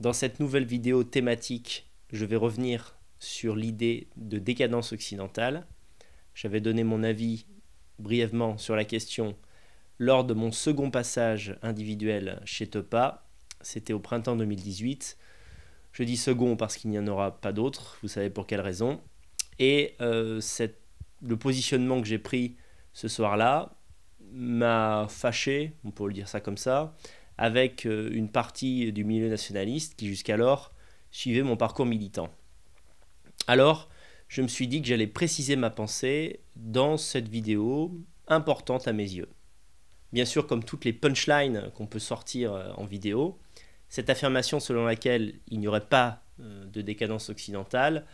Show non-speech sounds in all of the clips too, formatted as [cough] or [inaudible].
Dans cette nouvelle vidéo thématique, je vais revenir sur l'idée de décadence occidentale. J'avais donné mon avis brièvement sur la question lors de mon second passage individuel chez Topa. C'était au printemps 2018. Je dis second parce qu'il n'y en aura pas d'autres. vous savez pour quelle raison. Et euh, le positionnement que j'ai pris ce soir-là m'a fâché, on peut le dire ça comme ça, avec euh, une partie du milieu nationaliste qui jusqu'alors suivait mon parcours militant. Alors, je me suis dit que j'allais préciser ma pensée dans cette vidéo importante à mes yeux. Bien sûr, comme toutes les punchlines qu'on peut sortir euh, en vidéo, cette affirmation selon laquelle il n'y aurait pas euh, de décadence occidentale,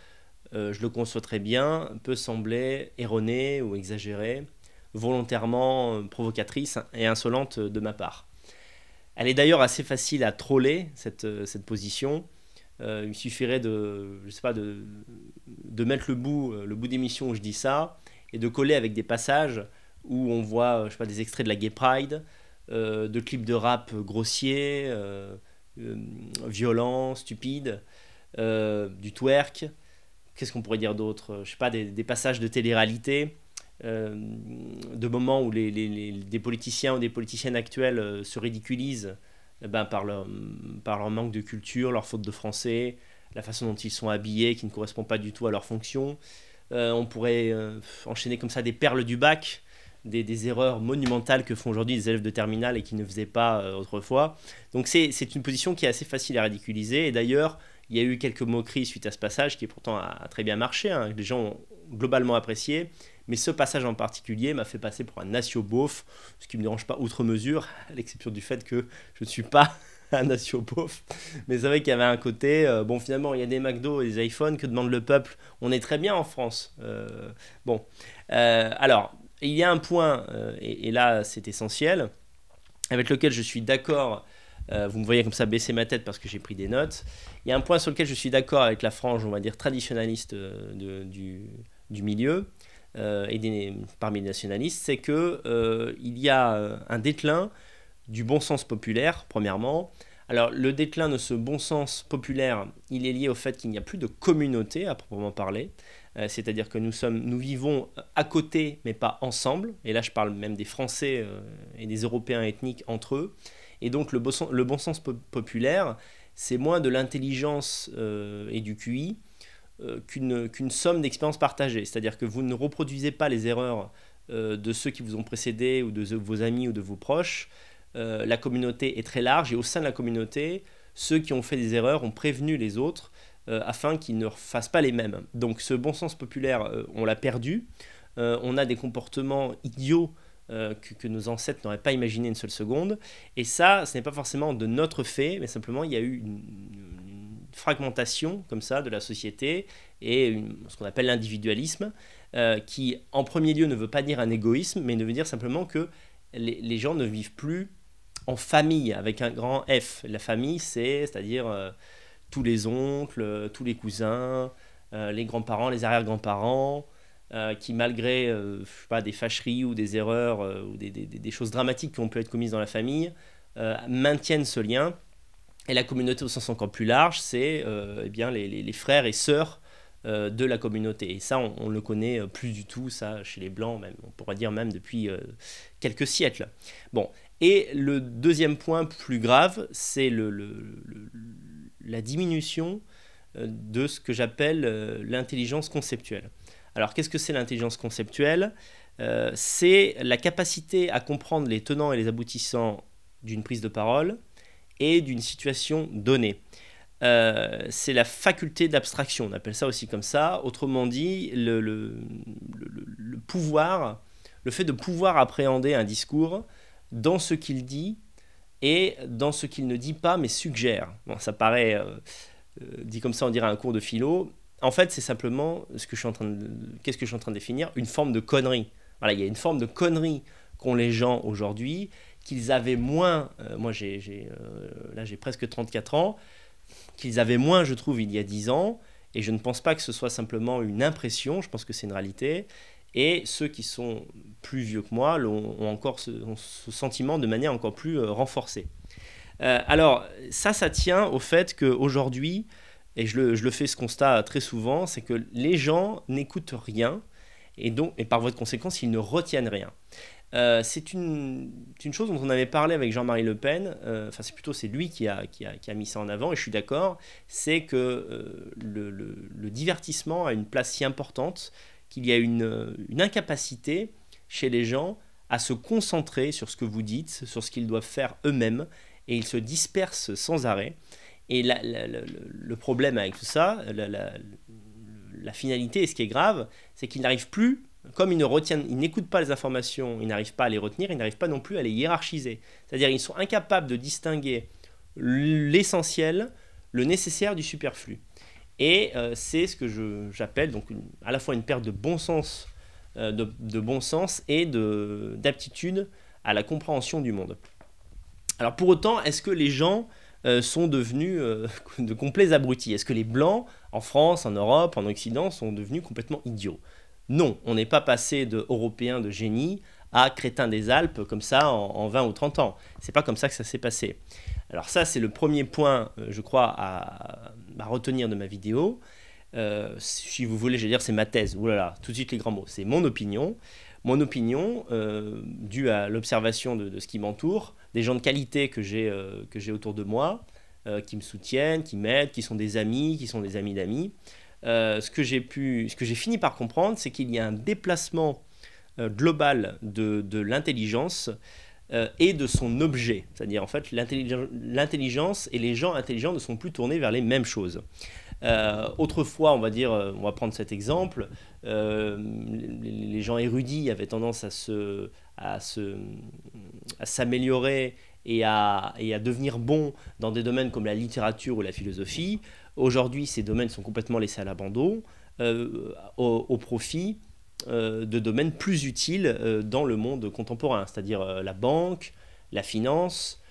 je le conçois très bien, peut sembler erronée ou exagérée, volontairement provocatrice et insolente de ma part. Elle est d'ailleurs assez facile à troller, cette, euh, position. Euh, il suffirait de, je sais pas, de, mettre le bout, euh, le bout d'émission où je dis ça, et de coller avec des passages où on voit, je sais pas, des extraits de la Gay Pride, de clips de rap grossiers, violents, stupides, du twerk. Qu'est-ce qu'on pourrait dire d'autre Je sais pas, des, des passages de télé-réalité. Euh, de moments où les, des politiciens ou des politiciennes actuelles euh, se ridiculisent eh ben, par, leur, par leur manque de culture, leur faute de français, la façon dont ils sont habillés qui ne correspond pas du tout à leur fonction. Euh, on pourrait enchaîner comme ça des perles du bac, des, des erreurs monumentales que font aujourd'hui les élèves de terminale et qui ne faisaient pas autrefois. Donc c'est une position qui est assez facile à ridiculiser. Et d'ailleurs, il y a eu quelques moqueries suite à ce passage qui pourtant a, très bien marché. Hein. Les gens ont, globalement apprécié, mais ce passage en particulier m'a fait passer pour un natio beauf, ce qui ne me dérange pas outre mesure, à l'exception du fait que je ne suis pas [laughs] un natio beauf. Mais c'est vrai qu'il y avait un côté, euh, bon finalement il y a des McDo et des iPhones, que demande le peuple On est très bien en France. Euh, bon, euh, alors il y a un point, et, là c'est essentiel, avec lequel je suis d'accord. vous me voyez comme ça baisser ma tête parce que j'ai pris des notes. Il y a un point sur lequel je suis d'accord avec la frange, on va dire, traditionnaliste du, du milieu euh, et parmi les nationalistes, c'est qu'il euh, il y a euh, un déclin du bon sens populaire, premièrement. Alors le déclin de ce bon sens populaire, il est lié au fait qu'il n'y a plus de communauté à proprement parler, c'est-à-dire que nous, sommes, nous vivons à côté mais pas ensemble, et là je parle même des Français et des Européens ethniques entre eux, et donc le, bon sens, le bon sens populaire, c'est moins de l'intelligence et du QI, euh, qu'une somme d'expériences partagées. C'est-à-dire que vous ne reproduisez pas les erreurs euh, de ceux qui vous ont précédé ou de vos amis ou de vos proches. Euh, la communauté est très large et au sein de la communauté, ceux qui ont fait des erreurs ont prévenu les autres afin qu'ils ne refassent pas les mêmes. Donc ce bon sens populaire, on l'a perdu. on a des comportements idiots que, nos ancêtres n'auraient pas imaginé une seule seconde. Et ça, ce n'est pas forcément de notre fait, mais simplement il y a eu une, fragmentation comme ça de la société et ce qu'on appelle l'individualisme, euh, qui en premier lieu ne veut pas dire un égoïsme, mais ne veut dire simplement que les, gens ne vivent plus en famille avec un grand F. La famille, c'est c'est-à-dire euh, tous les oncles, euh, tous les cousins, les grands-parents, les arrière-grands-parents. qui malgré pas, des fâcheries ou des erreurs ou des, des, choses dramatiques qui ont pu être commises dans la famille, maintiennent ce lien et la communauté au sens encore plus large, c'est euh, eh bien les, frères et sœurs euh, de la communauté. Et ça, on ne le connaît euh, plus du tout, ça, chez les Blancs, même, on pourrait dire même depuis quelques siècles. Bon, et le deuxième point plus grave, c'est la diminution de ce que j'appelle l'intelligence conceptuelle. Alors, qu'est-ce que c'est l'intelligence conceptuelle C'est la capacité à comprendre les tenants et les aboutissants d'une prise de parole, et d'une situation donnée. Euh, c'est la faculté d'abstraction, on appelle ça aussi comme ça. Autrement dit, le, pouvoir, le fait de pouvoir appréhender un discours dans ce qu'il dit et dans ce qu'il ne dit pas mais suggère. Bon, ça paraît, euh, euh, dit comme ça, on dirait un cours de philo. En fait, c'est simplement ce que je suis en train de, qu'est-ce que je suis en train de définir, une forme de connerie. Voilà, il y a une forme de connerie qu'ont les gens aujourd'hui qu'ils avaient moins, euh, moi j'ai, euh, là j'ai presque 34 ans, qu'ils avaient moins, je trouve, il y a 10 ans, et je ne pense pas que ce soit simplement une impression, je pense que c'est une réalité, et ceux qui sont plus vieux que moi ont, encore ce, sentiment de manière encore plus euh, renforcée. alors ça, ça tient au fait qu'aujourd'hui, et je le, fais ce constat très souvent, c'est que les gens n'écoutent rien et et par voie de conséquence, ils ne retiennent rien. Euh, c'est une, chose dont on avait parlé avec Jean-Marie Le Pen, euh, enfin c'est plutôt c'est lui qui a, qui, a, qui a, mis ça en avant, et je suis d'accord, c'est que euh, le, divertissement a une place si importante qu'il y a une, incapacité chez les gens à se concentrer sur ce que vous dites, sur ce qu'ils doivent faire eux-mêmes, et ils se dispersent sans arrêt. Et la, le problème avec tout ça, la finalité et ce qui est grave, c'est qu'ils n'arrivent plus comme ils ne ils n'écoutent pas les informations, ils n'arrivent pas à les retenir, ils n'arrivent pas non plus à les hiérarchiser. C'est-à-dire qu'ils sont incapables de distinguer l'essentiel, le nécessaire du superflu. Et euh, c'est ce que j'appelle donc à la fois une perte de bon sens, euh, de, bon sens et d'aptitude à la compréhension du monde. Alors pour autant, est-ce que les gens euh, sont devenus [laughs] de complets abrutis Est-ce que les blancs en France, en Europe, en Occident sont devenus complètement idiots non, on n'est pas passé de Européen de génie à Crétin des Alpes comme ça en, 20 ou 30 ans. C'est pas comme ça que ça s'est passé. Alors ça, c'est le premier point, euh, je crois, à, retenir de ma vidéo. Euh, si vous voulez, je vais dire, c'est ma thèse. Ouh là là, tout de suite les grands mots. C'est mon opinion. Mon opinion, euh, due à l'observation de, ce qui m'entoure, des gens de qualité que j'ai autour de moi, qui me soutiennent, qui m'aident, qui sont des amis, qui sont des amis d'amis. Euh, ce que j'ai fini par comprendre, c'est qu'il y a un déplacement euh, global de, l'intelligence euh, et de son objet. C'est-à-dire, en fait, l'intelligence et les gens intelligents ne sont plus tournés vers les mêmes choses. autrefois, on va dire, on va prendre cet exemple, les gens érudits avaient tendance à s'améliorer et à, et à devenir bons dans des domaines comme la littérature ou la philosophie. Aujourd'hui, ces domaines sont complètement laissés à l'abandon euh, au, profit euh, de domaines plus utiles euh, dans le monde contemporain, c'est-à-dire la banque, la finance,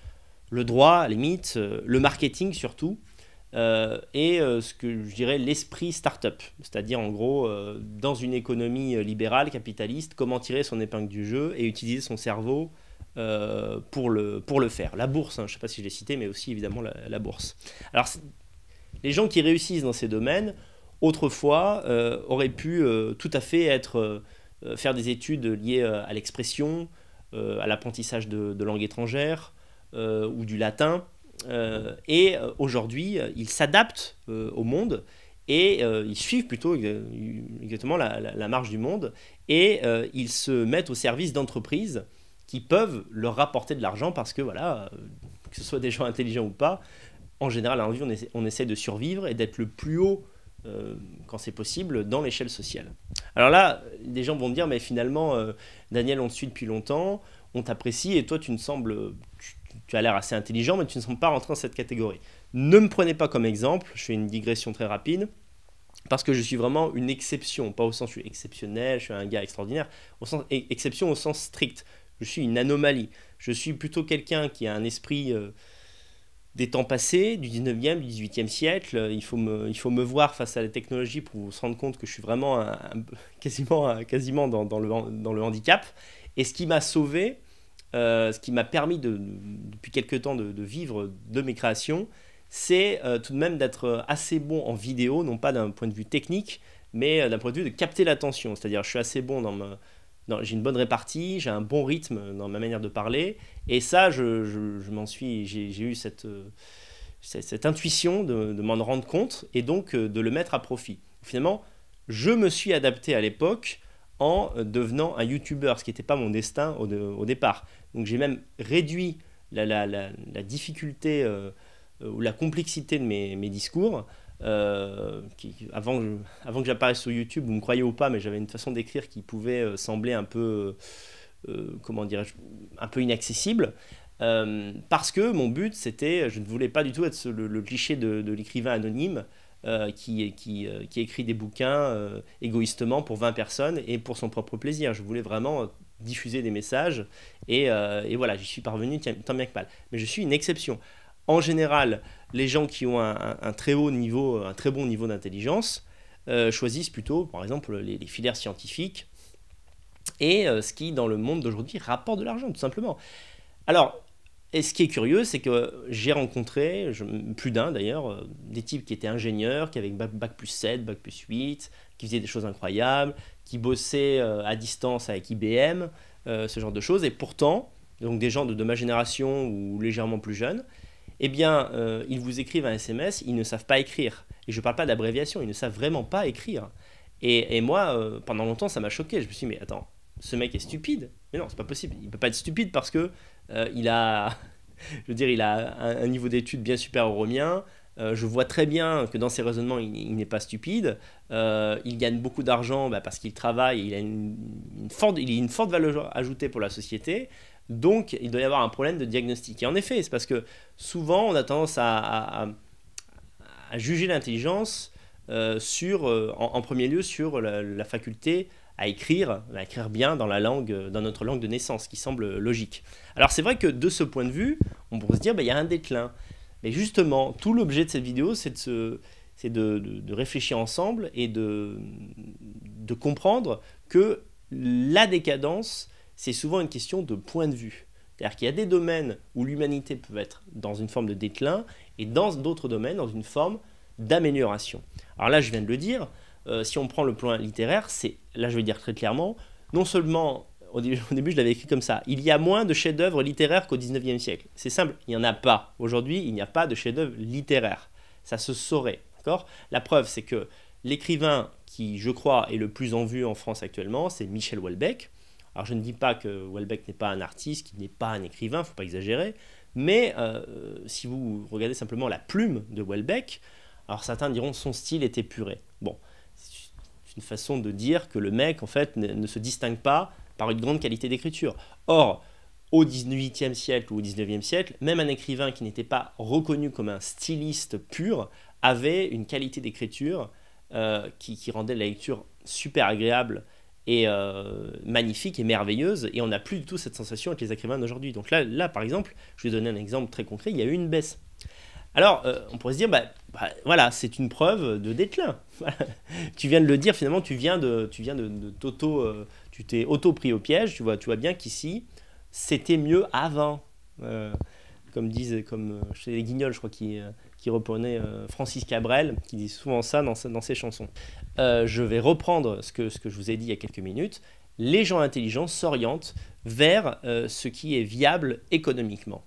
le droit, les mythes, limite, le marketing surtout, et ce que je dirais l'esprit start-up, c'est-à-dire en gros, dans une économie libérale, capitaliste, comment tirer son épingle du jeu et utiliser son cerveau pour, le, pour le faire. La bourse, hein, je ne sais pas si je l'ai cité, mais aussi évidemment la, la bourse. Alors, les gens qui réussissent dans ces domaines, autrefois, euh, auraient pu euh, tout à fait être, euh, faire des études liées à l'expression, à l'apprentissage de, de, étrangères, étrangère ou du latin. et aujourd'hui, ils s'adaptent au monde et ils suivent plutôt exactement la, la, marge du monde et ils se mettent au service d'entreprises qui peuvent leur rapporter de l'argent parce que voilà, que ce soit des gens intelligents ou pas, en général, on essaie, de survivre et d'être le plus haut euh, quand c'est possible, dans l'échelle sociale. Alors là, des gens vont dire, mais finalement, euh, Daniel, on te suit depuis longtemps, on t'apprécie, et toi, tu ne sembles, tu, as l'air assez intelligent, mais tu ne sembles pas rentrer dans cette catégorie. Ne me prenez pas comme exemple, je fais une digression très rapide, parce que je suis vraiment une exception, pas au sens je suis exceptionnel, je suis un gars extraordinaire, au sens, e, exception au sens strict, je suis une anomalie, je suis plutôt quelqu'un qui a un esprit... Euh, des temps passés, du 19e, du 18e siècle. Il faut, me, il faut me voir face à la technologie pour se rendre compte que je suis vraiment [laughs] quasiment, quasiment dans, dans, le, dans le handicap. Et ce qui m'a sauvé, euh, ce qui m'a permis de, depuis quelques temps de, vivre de mes créations, c'est euh, tout de même d'être assez bon en vidéo, non pas d'un point de vue technique, mais euh, d'un point de vue de capter l'attention. C'est-à-dire, je suis assez bon dans, ma j'ai une bonne répartie, j'ai un bon rythme dans ma manière de parler. Et ça, je, je, m'en suis, j'ai eu cette, euh, cette, intuition de, de m'en rendre compte et donc euh, de le mettre à profit. Finalement, je me suis adapté à l'époque en euh, devenant un youtubeur, ce qui n'était pas mon destin au, au départ. Donc j'ai même réduit la, la, la, difficulté ou la complexité de mes, mes discours euh, avant, que j'apparaisse sur YouTube, vous me croyez ou pas, mais j'avais une façon d'écrire qui pouvait euh, sembler un peu, euh, comment je un peu inaccessible. parce que mon but, c'était, je ne voulais pas du tout être le, cliché de, l'écrivain anonyme qui, qui, qui, écrit des bouquins égoïstement pour 20 personnes et pour son propre plaisir. Je voulais vraiment diffuser des messages et, et voilà, j'y suis parvenu tant bien que mal. Mais je suis une exception. En général, les gens qui ont un, très haut niveau, un très bon niveau d'intelligence euh, choisissent plutôt, par exemple, les, les filières scientifiques et euh, ce qui, dans le monde d'aujourd'hui, rapporte de l'argent, tout simplement. Alors, ce qui est curieux, c'est que j'ai rencontré, plus d'un d'ailleurs, euh, des types qui étaient ingénieurs, qui avaient bac, bac, plus 7, bac plus 8, qui faisaient des choses incroyables, qui bossaient à distance avec IBM, ce genre de choses, et pourtant, donc des gens de ma génération ou légèrement plus jeunes, eh bien, euh, ils vous écrivent un SMS, ils ne savent pas écrire. Et je ne parle pas d'abréviation, ils ne savent vraiment pas écrire. Et, moi, euh, pendant longtemps, ça m'a choqué. Je me suis dit, mais attends, ce mec est stupide. Mais non, c'est pas possible. Il ne peut pas être stupide parce que euh, il a, [laughs] je veux dire, il a un, niveau d'études bien supérieur au mien. je vois très bien que dans ses raisonnements, il, n'est pas stupide. il gagne beaucoup d'argent bah, parce qu'il travaille. il a une il a une forte valeur ajoutée pour la société. Donc, il doit y avoir un problème de diagnostic. Et en effet, c'est parce que souvent, on a tendance à, juger l'intelligence euh, euh, en, premier lieu sur la, faculté à écrire, à écrire bien euh, dans, notre langue de naissance, qui semble logique. Alors c'est vrai que de ce point de vue, on pourrait se dire, bah, il y a un déclin. Mais justement, tout l'objet de cette vidéo, c'est de, réfléchir ensemble et de comprendre que la décadence c'est souvent une question de point de vue. C'est-à-dire qu'il y a des domaines où l'humanité peut être dans une forme de déclin et dans d'autres domaines dans une forme d'amélioration. Alors là, je viens de le dire, euh, si on prend le point littéraire, c'est, là je vais dire très clairement, non seulement, au, début, je l'avais écrit comme ça, il y a moins de chefs-d'œuvre littéraires qu'au 19e siècle. C'est simple, il n'y en a pas. Aujourd'hui, il n'y a pas de chefs-d'œuvre littéraires. Ça se saurait. D'accord La preuve, c'est que l'écrivain qui, je crois, est le plus en vue en France actuellement, c'est Michel Houellebecq. Alors je ne dis pas que Welbeck n'est pas un artiste, qu'il n'est pas un écrivain, il faut pas exagérer, mais euh, si vous regardez simplement la plume de Welbeck, alors certains diront son style est épuré. Bon, c'est une façon de dire que le mec en fait ne, se distingue pas par une grande qualité d'écriture. Or, au 18e siècle ou au 19e siècle, même un écrivain qui n'était pas reconnu comme un styliste pur avait une qualité d'écriture euh, qui, rendait la lecture super agréable euh, magnifique et merveilleuse, et on n'a plus du tout cette sensation avec les écrivains d'aujourd'hui. Donc là, là, par exemple, je vais donner un exemple très concret, il y a eu une baisse. Alors, euh, on pourrait se dire, ben voilà, c'est une preuve de déclin. [laughs] tu viens de le dire, finalement, tu viens de, tu viens de, t'auto, euh, tu t'es auto pris au piège. Tu vois, tu vois bien qu'ici, c'était mieux avant, comme disent, comme chez les Guignols, je crois qui qui reprenait Francis Cabrel, qui dit souvent ça dans, dans ses chansons. Euh, je vais reprendre ce que, je vous ai dit il y a quelques minutes, les gens intelligents s'orientent vers euh, ce qui est viable économiquement.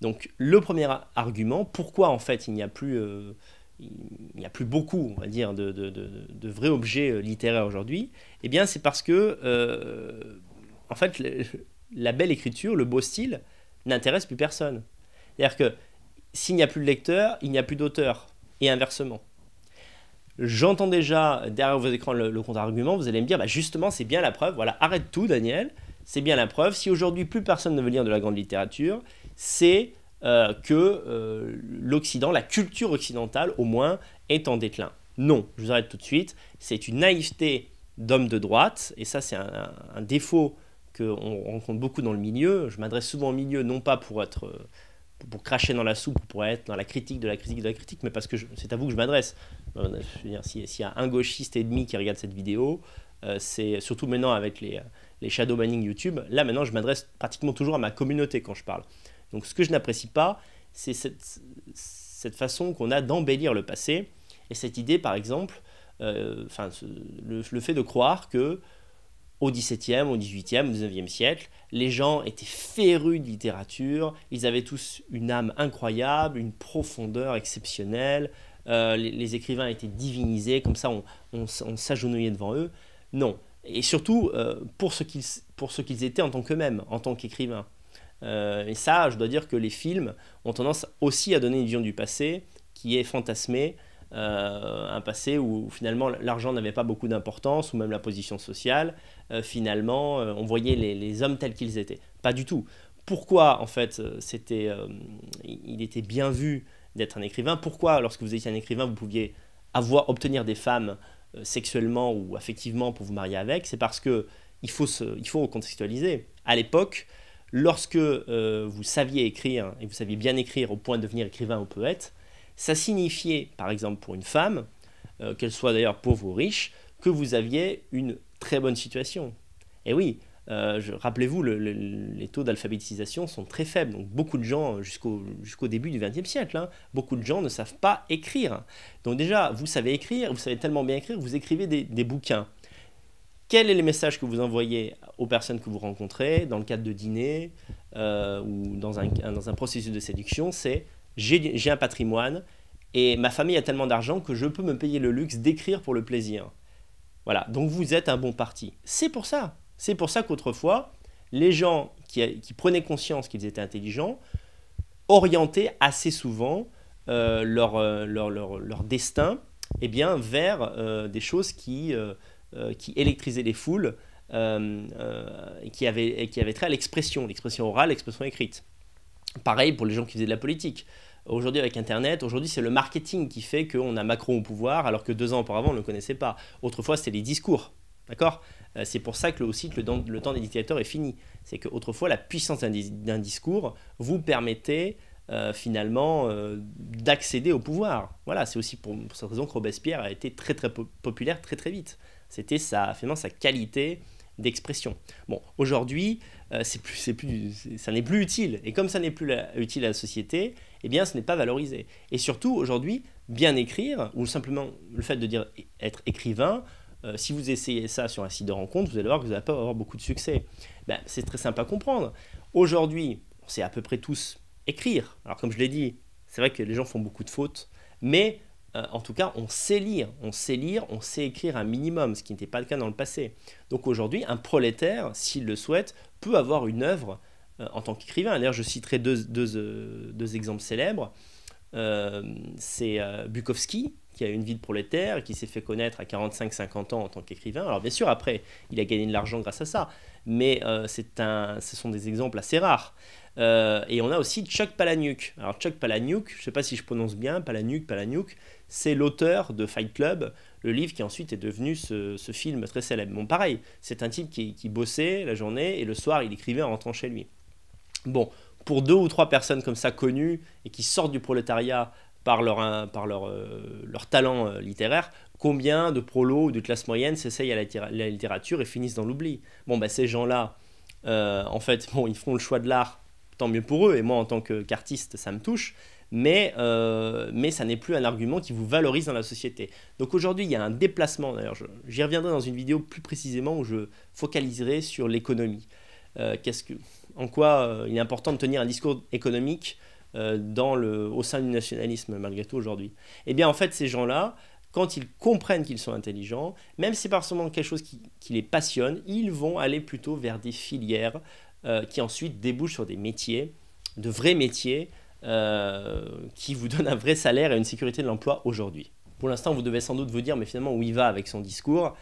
Donc le premier argument, pourquoi en fait il n'y a plus... Euh, beaucoup, on dire, de, vrais objets littéraires aujourd'hui, eh bien c'est parce que, en fait, la belle écriture, le beau style, n'intéresse plus personne. C'est-à-dire que s'il n'y a plus de lecteurs, il n'y a plus d'auteurs, et inversement. J'entends déjà derrière vos écrans le, contre-argument, vous allez me dire, bah justement, c'est bien la preuve, voilà, arrête tout, Daniel, c'est bien la preuve. Si aujourd'hui plus personne ne veut lire de la grande littérature, c'est euh, que euh, l'Occident, la culture occidentale au moins, est en déclin. Non, je vous arrête tout de suite, c'est une naïveté d'homme de droite, et ça c'est un, défaut qu'on rencontre beaucoup dans le milieu. Je m'adresse souvent au milieu, non pas pour être... Euh, pour cracher dans la soupe, pour être dans la critique de la critique de la critique, mais parce que c'est à vous que je m'adresse. Euh, s'il y a un gauchiste et demi qui regarde cette vidéo, euh, c'est surtout maintenant avec les, les shadow banning YouTube, là maintenant je m'adresse pratiquement toujours à ma communauté quand je parle. Donc ce que je n'apprécie pas, c'est cette, cette façon qu'on a d'embellir le passé et cette idée par exemple, euh, le, le, fait de croire que au XVIIe, au XVIIIe, au XIXe siècle, les gens étaient férus de littérature, ils avaient tous une âme incroyable, une profondeur exceptionnelle, euh, les, écrivains étaient divinisés, comme ça on, s'agenouillait devant eux. Non. Et surtout euh, pour ce qu'ils étaient en tant qu'eux-mêmes, en tant qu'écrivains. Euh, et ça, je dois dire que les films ont tendance aussi à donner une vision du passé qui est fantasmée, un passé où, finalement l'argent n'avait pas beaucoup d'importance, ou même la position sociale. finalement, on voyait les, hommes tels qu'ils étaient. Pas du tout pourquoi en fait c'était il était bien vu d'être un écrivain. Pourquoi, lorsque vous étiez un écrivain, vous pouviez avoir, obtenir des femmes euh, sexuellement ou affectivement pour vous marier avec C'est parce que il faut, se, il contextualiser. À l'époque, lorsque euh, vous saviez écrire et vous saviez bien écrire au point de devenir écrivain ou poète, ça signifiait, par exemple, pour une femme, euh, qu'elle soit d'ailleurs pauvre ou riche, que vous aviez une très bonne situation. Et oui, euh, rappelez-vous, les taux d'alphabétisation sont très faibles. Donc beaucoup de gens, jusqu'au début du XXe siècle, hein, beaucoup de gens ne savent pas écrire. Donc déjà, vous savez écrire, vous savez tellement bien écrire, vous écrivez des, bouquins. Quel est le message que vous envoyez aux personnes que vous rencontrez dans le cadre de dîner euh, ou dans un, dans un processus de séduction C'est j'ai un patrimoine et ma famille a tellement d'argent que je peux me payer le luxe d'écrire pour le plaisir. Voilà, donc vous êtes un bon parti. C'est pour ça c'est pour ça qu'autrefois, les gens qui, prenaient conscience qu'ils étaient intelligents orientaient assez souvent euh, euh, leur, leur, destin eh bien, vers euh, des choses qui, qui électrisaient les foules et qui avaient, qui avaient trait à l'expression, l'expression orale, l'expression écrite. Pareil pour les gens qui faisaient de la politique. Aujourd'hui avec Internet, aujourd'hui c'est le marketing qui fait qu'on a Macron au pouvoir alors que deux ans auparavant on ne le connaissait pas. Autrefois c'était les discours. D'accord euh, C'est pour ça que aussi que le, temps des dictateurs est fini. C'est qu'autrefois, la puissance d'un discours vous permettait euh, finalement euh, d'accéder au pouvoir. Voilà, c'est aussi pour, cette raison que Robespierre a été très très populaire très très vite. C'était finalement sa qualité d'expression. Bon, aujourd'hui, ça n'est plus utile. Et comme ça n'est plus utile à la société, eh bien, ce n'est pas valorisé. Et surtout, aujourd'hui, bien écrire, ou simplement le fait de dire être écrivain, euh, si vous essayez ça sur un site de rencontre, vous allez voir que vous n'allez pas avoir beaucoup de succès. Ben, c'est très simple à comprendre. Aujourd'hui, on sait à peu près tous écrire. Alors comme je l'ai dit, c'est vrai que les gens font beaucoup de fautes, mais euh, en tout cas, on sait lire, on sait lire, on sait écrire un minimum, ce qui n'était pas le cas dans le passé. Donc aujourd'hui, un prolétaire, s'il le souhaite, peut avoir une œuvre euh, en tant qu'écrivain. D'ailleurs, je citerai deux, deux, deux exemples célèbres. c'est Bukowski, qui a une vie de prolétaire qui s'est fait connaître à 45-50 ans en tant qu'écrivain. Alors bien sûr, après, il a gagné de l'argent grâce à ça, mais euh, c'est un, ce sont des exemples assez rares. Euh, et on a aussi Chuck Palahniuk. Alors Chuck Palahniuk, je ne sais pas si je prononce bien, Palahniuk, Palahniuk, c'est l'auteur de Fight Club, le livre qui ensuite est devenu ce, film très célèbre. Bon, pareil, c'est un type qui, qui bossait la journée et le soir, il écrivait en rentrant chez lui. Bon, pour deux ou trois personnes comme ça connues et qui sortent du prolétariat par leur, euh, euh, talent euh, littéraire, combien de prolos ou de classes moyennes s'essayent à la, littérature et finissent dans l'oubli Bon, bah, ces gens-là, en fait, ils font le choix de l'art, tant mieux pour eux, et moi, en tant qu'artiste, ça me touche, mais, ça n'est plus un argument qui vous valorise dans la société. Donc aujourd'hui, il y a un déplacement, d'ailleurs, j'y reviendrai dans une vidéo plus précisément où je focaliserai sur l'économie. en quoi il est important de tenir un discours économique euh, dans le, au sein du nationalisme malgré tout aujourd'hui. Eh bien en fait ces gens-là, quand ils comprennent qu'ils sont intelligents, même si c'est pas seulement quelque chose qui, qui, les passionne, ils vont aller plutôt vers des filières euh, qui ensuite débouchent sur des métiers, de vrais métiers, euh, qui vous donnent un vrai salaire et une sécurité de l'emploi aujourd'hui. Pour l'instant, vous devez sans doute vous dire, mais finalement, où il va avec son discours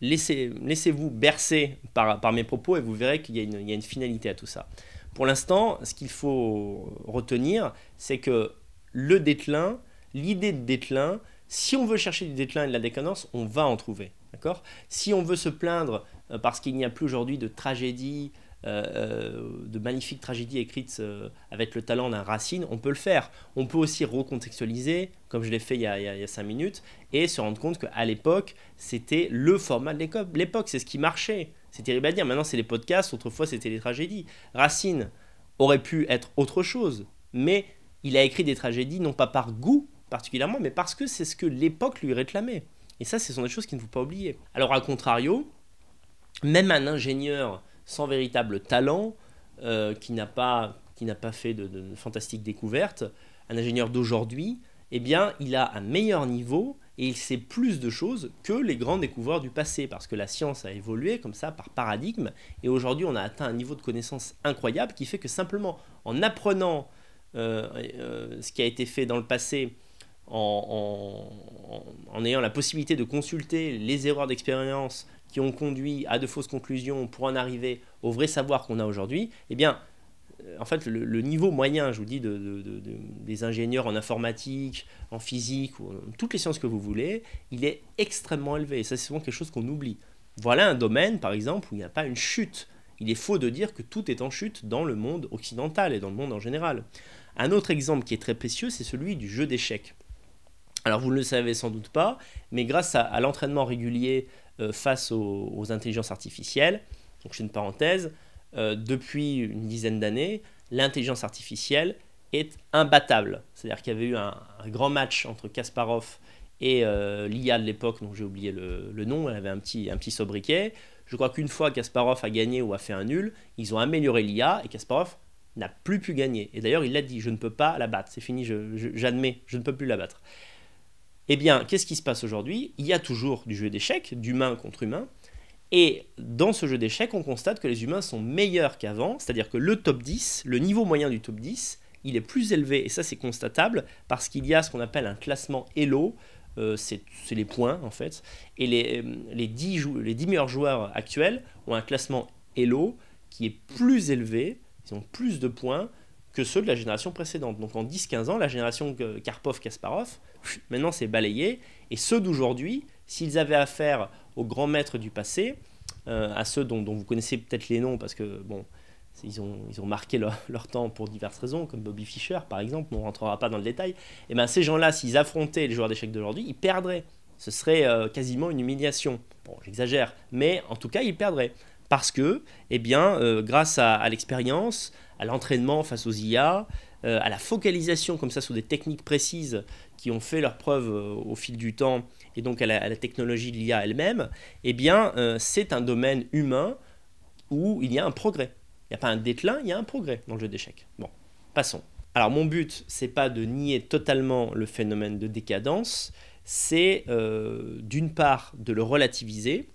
Laissez-vous bercer par, par, mes propos et vous verrez qu'il y, y, a une finalité à tout ça. Pour l'instant, ce qu'il faut retenir, c'est que le déclin, l'idée de déclin, si on veut chercher du déclin et de la décadence, on va en trouver. D'accord Si on veut se plaindre euh, parce qu'il n'y a plus aujourd'hui de tragédie, euh, euh, de magnifiques tragédies écrites avec le talent d'un Racine, on peut le faire. On peut aussi recontextualiser, comme je l'ai fait il y, a, cinq minutes, et se rendre compte qu'à l'époque, c'était le format de l'époque. L'époque, c'est ce qui marchait. C'est terrible à dire. Maintenant, c'est les podcasts. Autrefois, c'était les tragédies. Racine aurait pu être autre chose, mais il a écrit des tragédies non pas par goût particulièrement, mais parce que c'est ce que l'époque lui réclamait. Et ça, ce sont des choses qu'il ne faut pas oublier. Alors, à contrario, même un ingénieur sans véritable talent, euh, qui n'a pas pas fait de, de fantastiques découvertes, un ingénieur d'aujourd'hui, eh bien, il a un meilleur niveau et il sait plus de choses que les grands découvreurs du passé, parce que la science a évolué comme ça par paradigme, et aujourd'hui on a atteint un niveau de connaissance incroyable qui fait que simplement en apprenant euh, euh, ce qui a été fait dans le passé, en, en ayant la possibilité de consulter les erreurs d'expérience qui ont conduit à de fausses conclusions pour en arriver au vrai savoir qu'on a aujourd'hui, eh bien en fait, le, niveau moyen, je vous dis, des ingénieurs en informatique, en physique, ou toutes les sciences que vous voulez, il est extrêmement élevé. Et ça, c'est souvent quelque chose qu'on oublie. Voilà un domaine, par exemple, où il n'y a pas une chute. Il est faux de dire que tout est en chute dans le monde occidental et dans le monde en général. Un autre exemple qui est très précieux, c'est celui du jeu d'échecs. Alors vous ne le savez sans doute pas, mais grâce à, l'entraînement régulier euh, face aux, aux, intelligences artificielles, donc je fais une parenthèse, euh, depuis une dizaine d'années, l'intelligence artificielle est imbattable. C'est-à-dire qu'il y avait eu un, grand match entre Kasparov et euh, l'IA de l'époque, dont j'ai oublié le, nom, elle avait un petit, sobriquet. Je crois qu'une fois Kasparov a gagné ou a fait un nul, ils ont amélioré l'IA et Kasparov n'a plus pu gagner. Et d'ailleurs, il l'a dit, je ne peux pas la battre, c'est fini, j'admets, je, je ne peux plus la battre. Eh bien, qu'est-ce qui se passe aujourd'hui Il y a toujours du jeu d'échecs, d'humain contre humain, et dans ce jeu d'échecs, on constate que les humains sont meilleurs qu'avant, c'est-à-dire que le top 10, le niveau moyen du top 10, il est plus élevé, et ça c'est constatable, parce qu'il y a ce qu'on appelle un classement Elo, euh, c'est les points en fait, et les, euh, les 10 meilleurs joueurs actuels ont un classement Elo qui est plus élevé, ils ont plus de points que ceux de la génération précédente. Donc en 10-15 ans, la génération Karpov-Kasparov, maintenant c'est balayé, et ceux d'aujourd'hui, s'ils avaient affaire aux grands maîtres du passé, euh, à ceux dont, vous connaissez peut-être les noms parce que, bon, ils ont, ils ont marqué leur, [laughs] temps pour diverses raisons, comme Bobby Fischer par exemple, on ne rentrera pas dans le détail, et eh ben ces gens-là, s'ils affrontaient les joueurs d'échecs d'aujourd'hui, ils perdraient. Ce serait euh, quasiment une humiliation. Bon, j'exagère, mais en tout cas, ils perdraient. Parce que, eh bien, euh, grâce à, l'expérience, à l'entraînement face aux IA, à la focalisation comme ça sur des techniques précises qui ont fait leur preuve au fil du temps et donc à la, technologie de l'IA elle-même, eh bien, euh, c'est un domaine humain où il y a un progrès. Il n'y a pas un déclin, il y a un progrès dans le jeu d'échecs. Bon, passons. Alors mon but, c'est pas de nier totalement le phénomène de décadence, c'est euh, d'une part de le relativiser,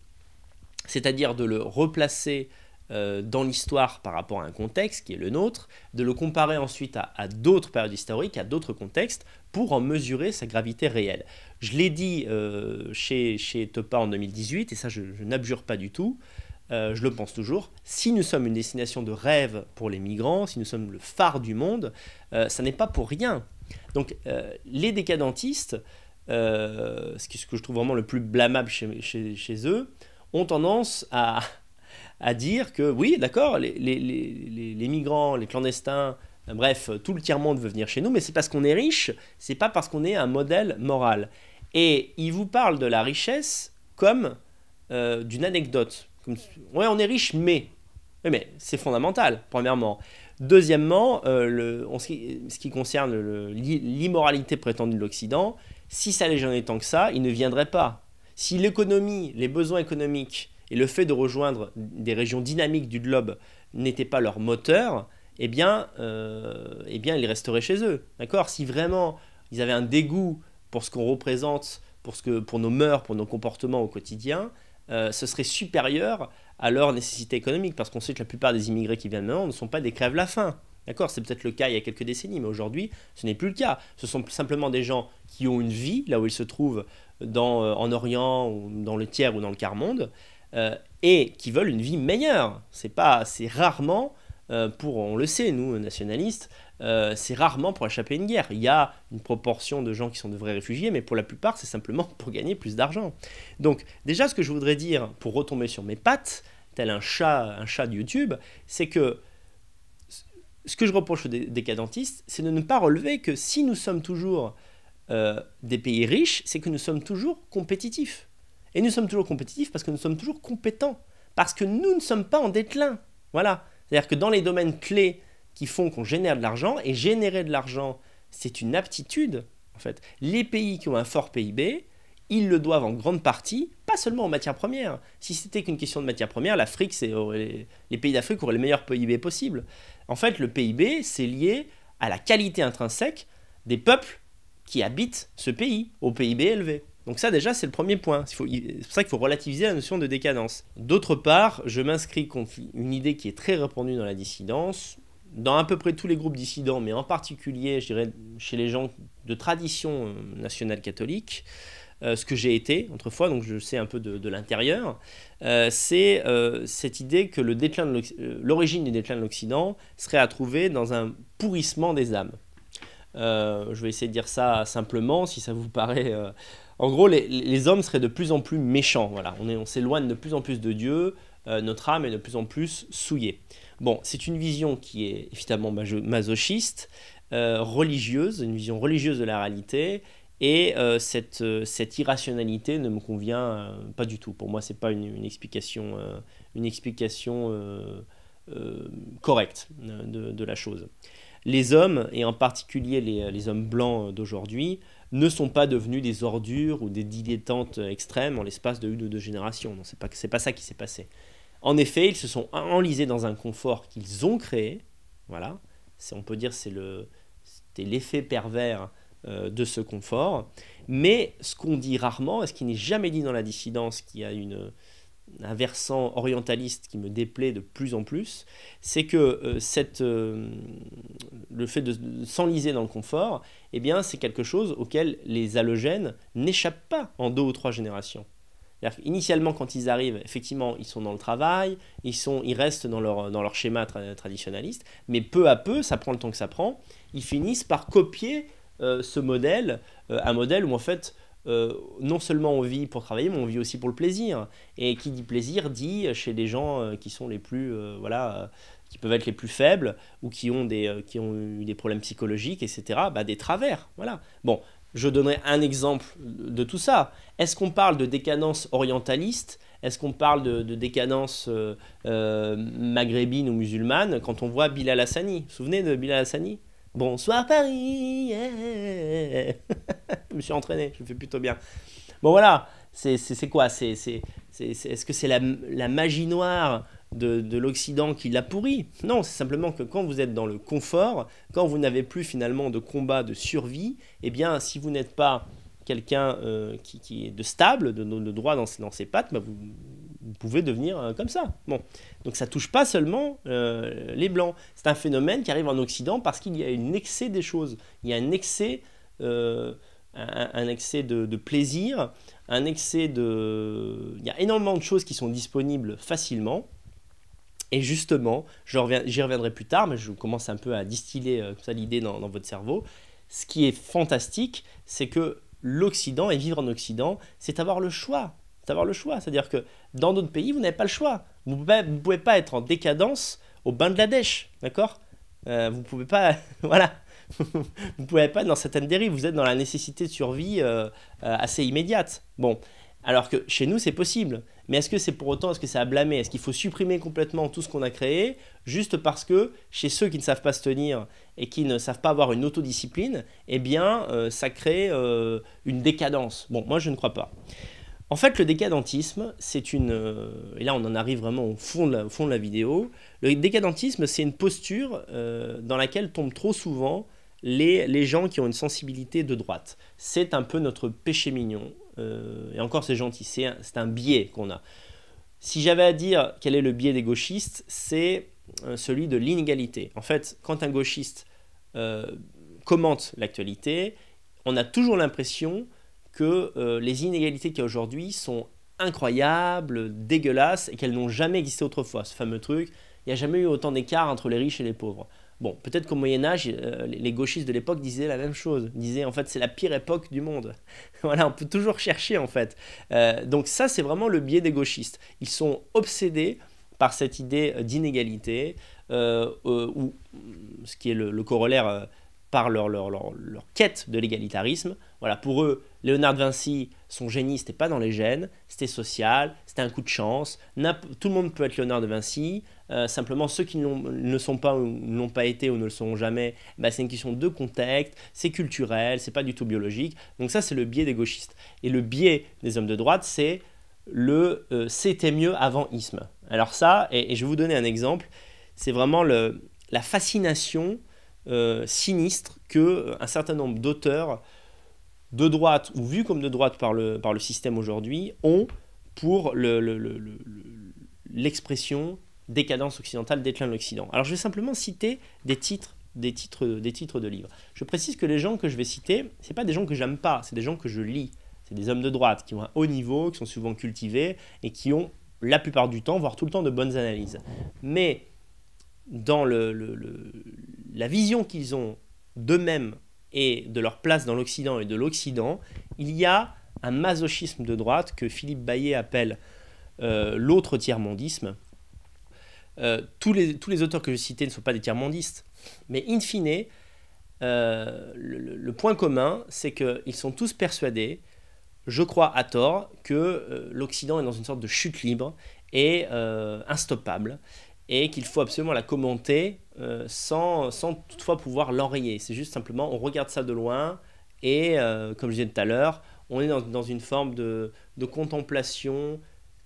c'est-à-dire de le replacer euh, dans l'histoire par rapport à un contexte qui est le nôtre, de le comparer ensuite à, d'autres périodes historiques, à d'autres contextes, pour en mesurer sa gravité réelle. Je l'ai dit euh, chez, chez en 2018, et ça je, n'abjure pas du tout, euh, je le pense toujours, si nous sommes une destination de rêve pour les migrants, si nous sommes le phare du monde, ça n'est pas pour rien. Donc les décadentistes, ce, que, je trouve vraiment le plus blâmable chez, chez eux, ont tendance à, à dire que oui, d'accord, les, migrants, les clandestins, bref, tout le tiers-monde veut venir chez nous, mais c'est parce qu'on est riche, c'est pas parce qu'on est un modèle moral. Et il vous parle de la richesse comme euh, d'une anecdote. Comme, ouais, on est riche, mais. mais c'est fondamental, premièrement. Deuxièmement, euh, ce, qui, concerne l'immoralité prétendue de l'Occident, si ça les gênait tant que ça, ils ne viendraient pas. Si l'économie, les besoins économiques et le fait de rejoindre des régions dynamiques du globe n'était pas leur moteur, eh bien, euh, eh bien ils resteraient chez eux. D'accord Si vraiment ils avaient un dégoût pour ce qu'on représente, pour, ce que, pour nos mœurs, pour nos comportements au quotidien, euh, ce serait supérieur à leur nécessité économique, parce qu'on sait que la plupart des immigrés qui viennent maintenant ne sont pas des crèves la faim. D'accord, c'est peut-être le cas il y a quelques décennies, mais aujourd'hui, ce n'est plus le cas. Ce sont simplement des gens qui ont une vie, là où ils se trouvent, dans, euh, en Orient, ou dans le tiers ou dans le quart monde, euh, et qui veulent une vie meilleure. C'est pas, c'est rarement euh, pour, on le sait, nous nationalistes, euh, c'est rarement pour échapper à une guerre. Il y a une proportion de gens qui sont de vrais réfugiés, mais pour la plupart, c'est simplement pour gagner plus d'argent. Donc, déjà, ce que je voudrais dire, pour retomber sur mes pattes, tel un chat, un chat de YouTube, c'est que ce que je reproche aux décadentistes, c'est de ne pas relever que si nous sommes toujours des pays riches, c'est que nous sommes toujours compétitifs. Et nous sommes toujours compétitifs parce que nous sommes toujours compétents, parce que nous ne sommes pas en déclin. Voilà. C'est-à-dire que dans les domaines clés qui font qu'on génère de l'argent, et générer de l'argent, c'est une aptitude, en fait. Les pays qui ont un fort PIB, ils le doivent en grande partie, pas seulement aux matières premières. Si c'était qu'une question de matières premières, l'Afrique, euh, les pays d'Afrique auraient les meilleur PIB possible. En fait, le PIB, c'est lié à la qualité intrinsèque des peuples qui habitent ce pays, au PIB élevé. Donc ça déjà c'est le premier point. C'est pour ça qu'il faut relativiser la notion de décadence. D'autre part, je m'inscris contre une idée qui est très répandue dans la dissidence, dans à peu près tous les groupes dissidents, mais en particulier je dirais chez les gens de tradition euh, nationale catholique, euh, ce que j'ai été autrefois, donc je sais un peu de, l'intérieur, euh, c'est cette idée que l'origine du déclin de l'Occident serait à trouver dans un pourrissement des âmes. je vais essayer de dire ça simplement, si ça vous paraît en gros, les, hommes seraient de plus en plus méchants. Voilà. On s'éloigne de plus en plus de Dieu, euh, notre âme est de plus en plus souillée. Bon, c'est une vision qui est évidemment masochiste, euh, religieuse, une vision religieuse de la réalité, et euh, cette, irrationalité ne me convient pas du tout. Pour moi, ce n'est pas une, explication, correcte de, la chose. Les hommes, et en particulier les hommes blancs d'aujourd'hui, ne sont pas devenus des ordures ou des dilettantes extrêmes en l'espace de une ou deux générations. Non, c'est pas, pas ça qui s'est passé. En effet, ils se sont enlisés dans un confort qu'ils ont créé. Voilà, on peut dire c'est le, c'était l'effet pervers euh, de ce confort. Mais ce qu'on dit rarement, et ce qui n'est jamais dit dans la dissidence, qui a une, un versant orientaliste qui me déplaît de plus en plus, c'est que euh, euh, le fait de, s'enliser dans le confort, eh bien, c'est quelque chose auquel les halogènes n'échappent pas en deux ou trois générations. Initialement, quand ils arrivent, effectivement, ils sont dans le travail, ils, restent dans leur, schéma traditionnaliste, mais peu à peu, ça prend le temps que ça prend, ils finissent par copier euh, ce modèle, un modèle où en fait euh, non seulement on vit pour travailler, mais on vit aussi pour le plaisir. Et qui dit plaisir dit chez les gens euh, qui sont les plus, euh, voilà, qui peuvent être les plus faibles ou qui ont des, qui ont eu des problèmes psychologiques, etc. Bah, des travers, voilà. Bon, je donnerai un exemple de tout ça. Est-ce qu'on parle de décadence orientaliste Est-ce qu'on parle de, décadence maghrébine ou musulmane quand on voit Bilal Hassani Vous vous souvenez de Bilal Hassani Bonsoir Paris [laughs] Je me suis entraîné, je fais plutôt bien. Bon voilà, c'est quoi c'est Est-ce est, que c'est la, magie noire de, l'Occident qui l'a pourri Non, c'est simplement que quand vous êtes dans le confort, quand vous n'avez plus finalement de combat de survie, eh bien si vous n'êtes pas quelqu'un euh, qui, est de stable, de, de droit dans, dans ses pattes, bah, vous, vous pouvez devenir euh, comme ça. Bon. Donc ça touche pas seulement euh, les blancs. C'est un phénomène qui arrive en Occident parce qu'il y a un excès des choses. Il y a un excès, euh, un, excès de, plaisir, un excès de... Il y a énormément de choses qui sont disponibles facilement. Et justement, j'y reviens, reviendrai plus tard, mais je commence un peu à distiller ça l'idée dans, dans votre cerveau. Ce qui est fantastique, c'est que l'Occident et vivre en Occident, c'est avoir le choix d'avoir le choix. C'est-à-dire que dans d'autres pays, vous n'avez pas le choix. Vous ne pouvez pas être en décadence au Bangladesh, d'accord euh, Vous ne pouvez pas... [laughs] voilà. vous ne pouvez pas être dans certaines dérives. Vous êtes dans la nécessité de survie euh, assez immédiate. Bon. Alors que chez nous, c'est possible. Mais est-ce que c'est pour autant, est-ce que c'est à blâmer Est-ce qu'il faut supprimer complètement tout ce qu'on a créé juste parce que chez ceux qui ne savent pas se tenir et qui ne savent pas avoir une autodiscipline, eh bien, euh, ça crée une décadence Bon, moi, je ne crois pas. En fait, le décadentisme, c'est une... Euh, et là, on en arrive vraiment au fond de la, fond de la vidéo. Le décadentisme, c'est une posture euh, dans laquelle tombent trop souvent les, gens qui ont une sensibilité de droite. C'est un peu notre péché mignon. Euh, et encore, c'est gentil, c'est un, biais qu'on a. Si j'avais à dire quel est le biais des gauchistes, c'est celui de l'inégalité. En fait, quand un gauchiste commente l'actualité, on a toujours l'impression que euh, les inégalités qu'il y a aujourd'hui sont incroyables, dégueulasses, et qu'elles n'ont jamais existé autrefois. Ce fameux truc, il n'y a jamais eu autant d'écart entre les riches et les pauvres. Bon, peut-être qu'au Moyen Âge, euh, les gauchistes de l'époque disaient la même chose, disaient en fait c'est la pire époque du monde. [laughs] voilà, on peut toujours chercher en fait. Euh, donc ça, c'est vraiment le biais des gauchistes. Ils sont obsédés par cette idée d'inégalité, ou ce qui est le corollaire par leur, leur, quête de l'égalitarisme. Voilà, pour eux, Léonard de Vinci, son génie, c'était pas dans les gènes, c'était social, c'était un coup de chance. Tout le monde peut être Léonard de Vinci. Euh, simplement, ceux qui ne sont pas ou n'ont pas été ou ne le seront jamais, bah, c'est une question de contexte, c'est culturel, c'est pas du tout biologique. Donc ça, c'est le biais des gauchistes. Et le biais des hommes de droite, c'est le euh, c'était mieux avant isme. Alors ça, et, je vais vous donner un exemple, c'est vraiment le, la fascination euh, sinistre que euh, un certain nombre d'auteurs de droite ou vus comme de droite par le, par le système aujourd'hui ont pour l'expression le, décadence occidentale, déclin de l'Occident. Alors je vais simplement citer des titres, des titres, des titres de livres. Je précise que les gens que je vais citer, ce pas des gens que j'aime pas, c'est des gens que je lis. C'est des hommes de droite qui ont un haut niveau, qui sont souvent cultivés et qui ont la plupart du temps, voire tout le temps, de bonnes analyses. Mais dans le, la vision qu'ils ont d'eux-mêmes et de leur place dans l'Occident et de l'Occident, il y a un masochisme de droite que Philippe Bayet appelle euh, l'autre tiers-mondisme. Euh, tous, les, auteurs que je citais ne sont pas des tiers-mondistes, mais in fine, euh, le, le, point commun, c'est qu'ils sont tous persuadés, je crois à tort, que l'Occident est dans une sorte de chute libre et instoppable, et qu'il faut absolument la commenter euh, sans, sans, toutefois pouvoir l'enrayer. C'est juste simplement, on regarde ça de loin et, euh, comme je disais tout à l'heure, on est dans, dans une forme de, de, contemplation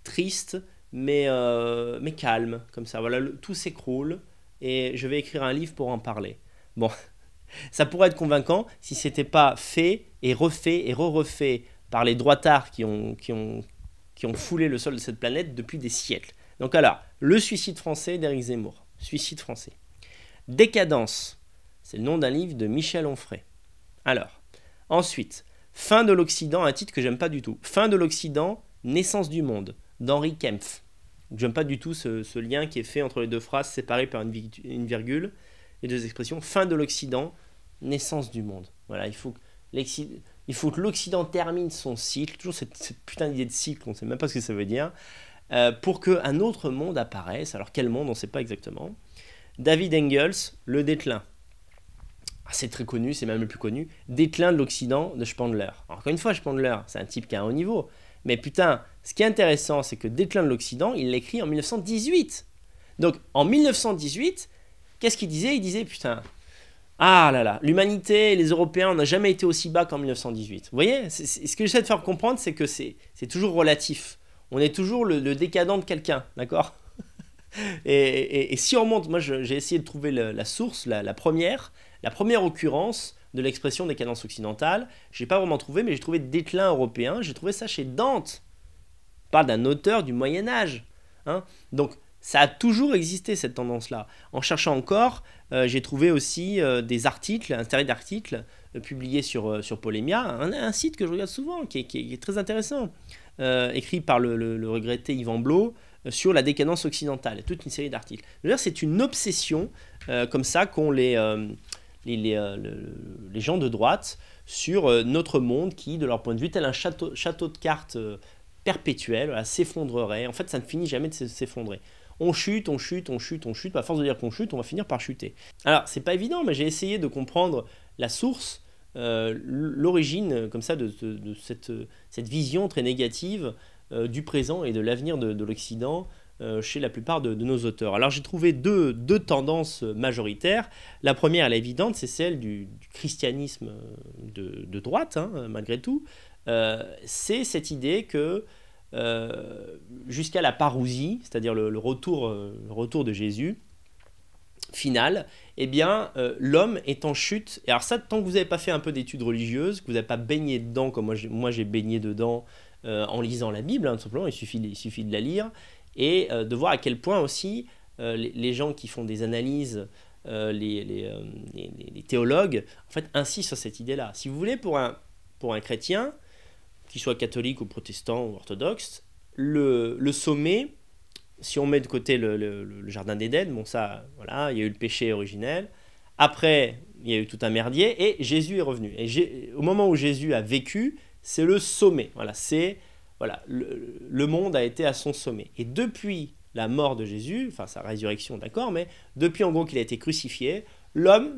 triste, mais, euh, mais calme, comme ça. Voilà, tout s'écroule et je vais écrire un livre pour en parler. Bon, [laughs] ça pourrait être convaincant si c'était pas fait et refait et re-refait par les droits qui ont, qui, ont, qui ont foulé le sol de cette planète depuis des siècles. Donc alors, le suicide français d'Éric Zemmour. Suicide français. Décadence. C'est le nom d'un livre de Michel Onfray. Alors, ensuite, Fin de l'Occident, un titre que j'aime pas du tout. Fin de l'Occident, Naissance du monde, d'Henri Kempf. J'aime pas du tout ce, lien qui est fait entre les deux phrases séparées par une, virgule, et deux expressions. Fin de l'Occident, naissance du monde. Voilà, il faut que l'Occident termine son cycle, toujours cette putain d'idée de cycle, on ne sait même pas ce que ça veut dire. Euh, pour qu'un autre monde apparaisse. Alors quel monde, on ne sait pas exactement. David Engels, Le déclin. Ah, c'est très connu, c'est même le plus connu. Déclin de l'Occident de Spandler. encore une fois, Spandler, c'est un type qui a un haut niveau. Mais putain, ce qui est intéressant, c'est que Déclin de l'Occident, il l'écrit en 1918. Donc en 1918, qu'est-ce qu'il disait Il disait, putain, ah là là, l'humanité les Européens, on n'a jamais été aussi bas qu'en 1918. Vous voyez, ce que j'essaie de faire comprendre, c'est que c'est toujours relatif on est toujours le, décadent de quelqu'un, d'accord et, si on remonte, moi j'ai essayé de trouver la source, la, première, la première occurrence de l'expression décadence occidentale, j'ai pas vraiment trouvé, mais j'ai trouvé déclin européen, j'ai trouvé ça chez Dante. pas d'un auteur du Moyen Âge. Hein Donc ça a toujours existé cette tendance-là. En cherchant encore, euh, j'ai trouvé aussi euh, des articles, un série d'articles euh, publiés sur, sur Polémia, un, site que je regarde souvent, qui est très intéressant. Euh, écrit par le, regretté Yvan Blot euh, sur la décadence occidentale, toute une série d'articles. C'est une obsession euh, comme ça qu'ont les, les, gens de droite sur notre monde qui, de leur point de vue, tel un château, de cartes perpétuel, s'effondrerait. En fait, ça ne finit jamais de s'effondrer. On chute, on chute, on chute, on chute. Bah, à force de dire qu'on chute, on va finir par chuter. Alors, c'est pas évident, mais j'ai essayé de comprendre la source euh, l'origine euh, comme ça de, cette, euh, cette, vision très négative du présent et de l'avenir de, l'Occident chez la plupart de, nos auteurs. Alors j'ai trouvé deux, deux, tendances majoritaires. La première, elle est évidente, c'est celle du, christianisme de, droite, hein, malgré tout. c'est cette idée que jusqu'à la parousie, c'est-à-dire le, retour, le retour de Jésus, final, eh bien, euh, l'homme est en chute. Et alors ça, tant que vous n'avez pas fait un peu d'études religieuses, que vous n'avez pas baigné dedans, comme moi j'ai baigné dedans euh, en lisant la Bible, hein, tout simplement, il suffit, il suffit de la lire, et euh, de voir à quel point aussi les, gens qui font des analyses, les, théologues, en fait, insistent sur cette idée-là. Si vous voulez, pour un, pour un chrétien, qu'il soit catholique ou protestant ou orthodoxe, le, le sommet, si on met de côté le, jardin d'Éden, bon ça, voilà, il y a eu le péché originel. Après, il y a eu tout un merdier et Jésus est revenu. Et au moment où Jésus a vécu, c'est le sommet. Voilà, c'est voilà, le, monde a été à son sommet. Et depuis la mort de Jésus, enfin sa résurrection, d'accord, mais depuis en gros qu'il a été crucifié, l'homme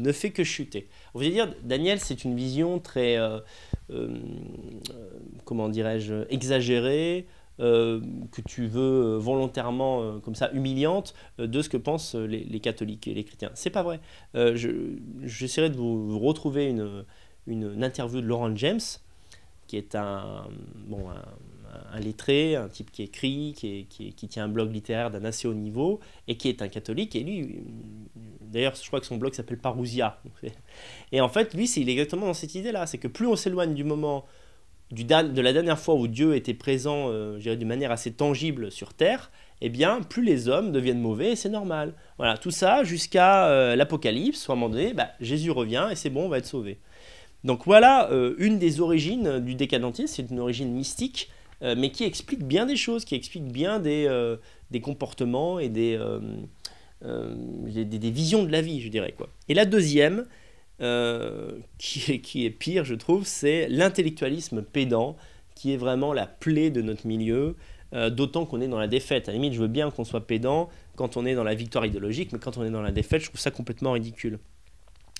ne fait que chuter. Vous allez dire, Daniel, c'est une vision très, comment dirais-je, exagérée. Euh, que tu veux euh, volontairement, euh, comme ça, humiliante de ce que pensent les, catholiques et les chrétiens. C'est pas vrai. J'essaierai de vous, retrouver une, une, interview de Laurent James, qui est un, bon, un, lettré, un type qui écrit, qui, est, qui, qui tient un blog littéraire d'un assez haut niveau, et qui est un catholique. Et lui, d'ailleurs, je crois que son blog s'appelle Parousia. [laughs] Et en fait, lui, c'est exactement dans cette idée-là. C'est que plus on s'éloigne du moment de la dernière fois où Dieu était présent euh, d'une manière assez tangible sur Terre, eh bien, plus les hommes deviennent mauvais, c'est normal. Voilà, tout ça jusqu'à euh, l'Apocalypse, soit à un moment donné, bah, Jésus revient, et c'est bon, on va être sauvé. Donc voilà euh, une des origines du décadentisme, c'est une origine mystique, euh, mais qui explique bien des choses, qui explique bien des, comportements et des, des, visions de la vie, je dirais. quoi. Et la deuxième, euh, qui, est, pire, je trouve, c'est l'intellectualisme pédant, qui est vraiment la plaie de notre milieu, euh, d'autant qu'on est dans la défaite. À la limite, je veux bien qu'on soit pédant quand on est dans la victoire idéologique, mais quand on est dans la défaite, je trouve ça complètement ridicule.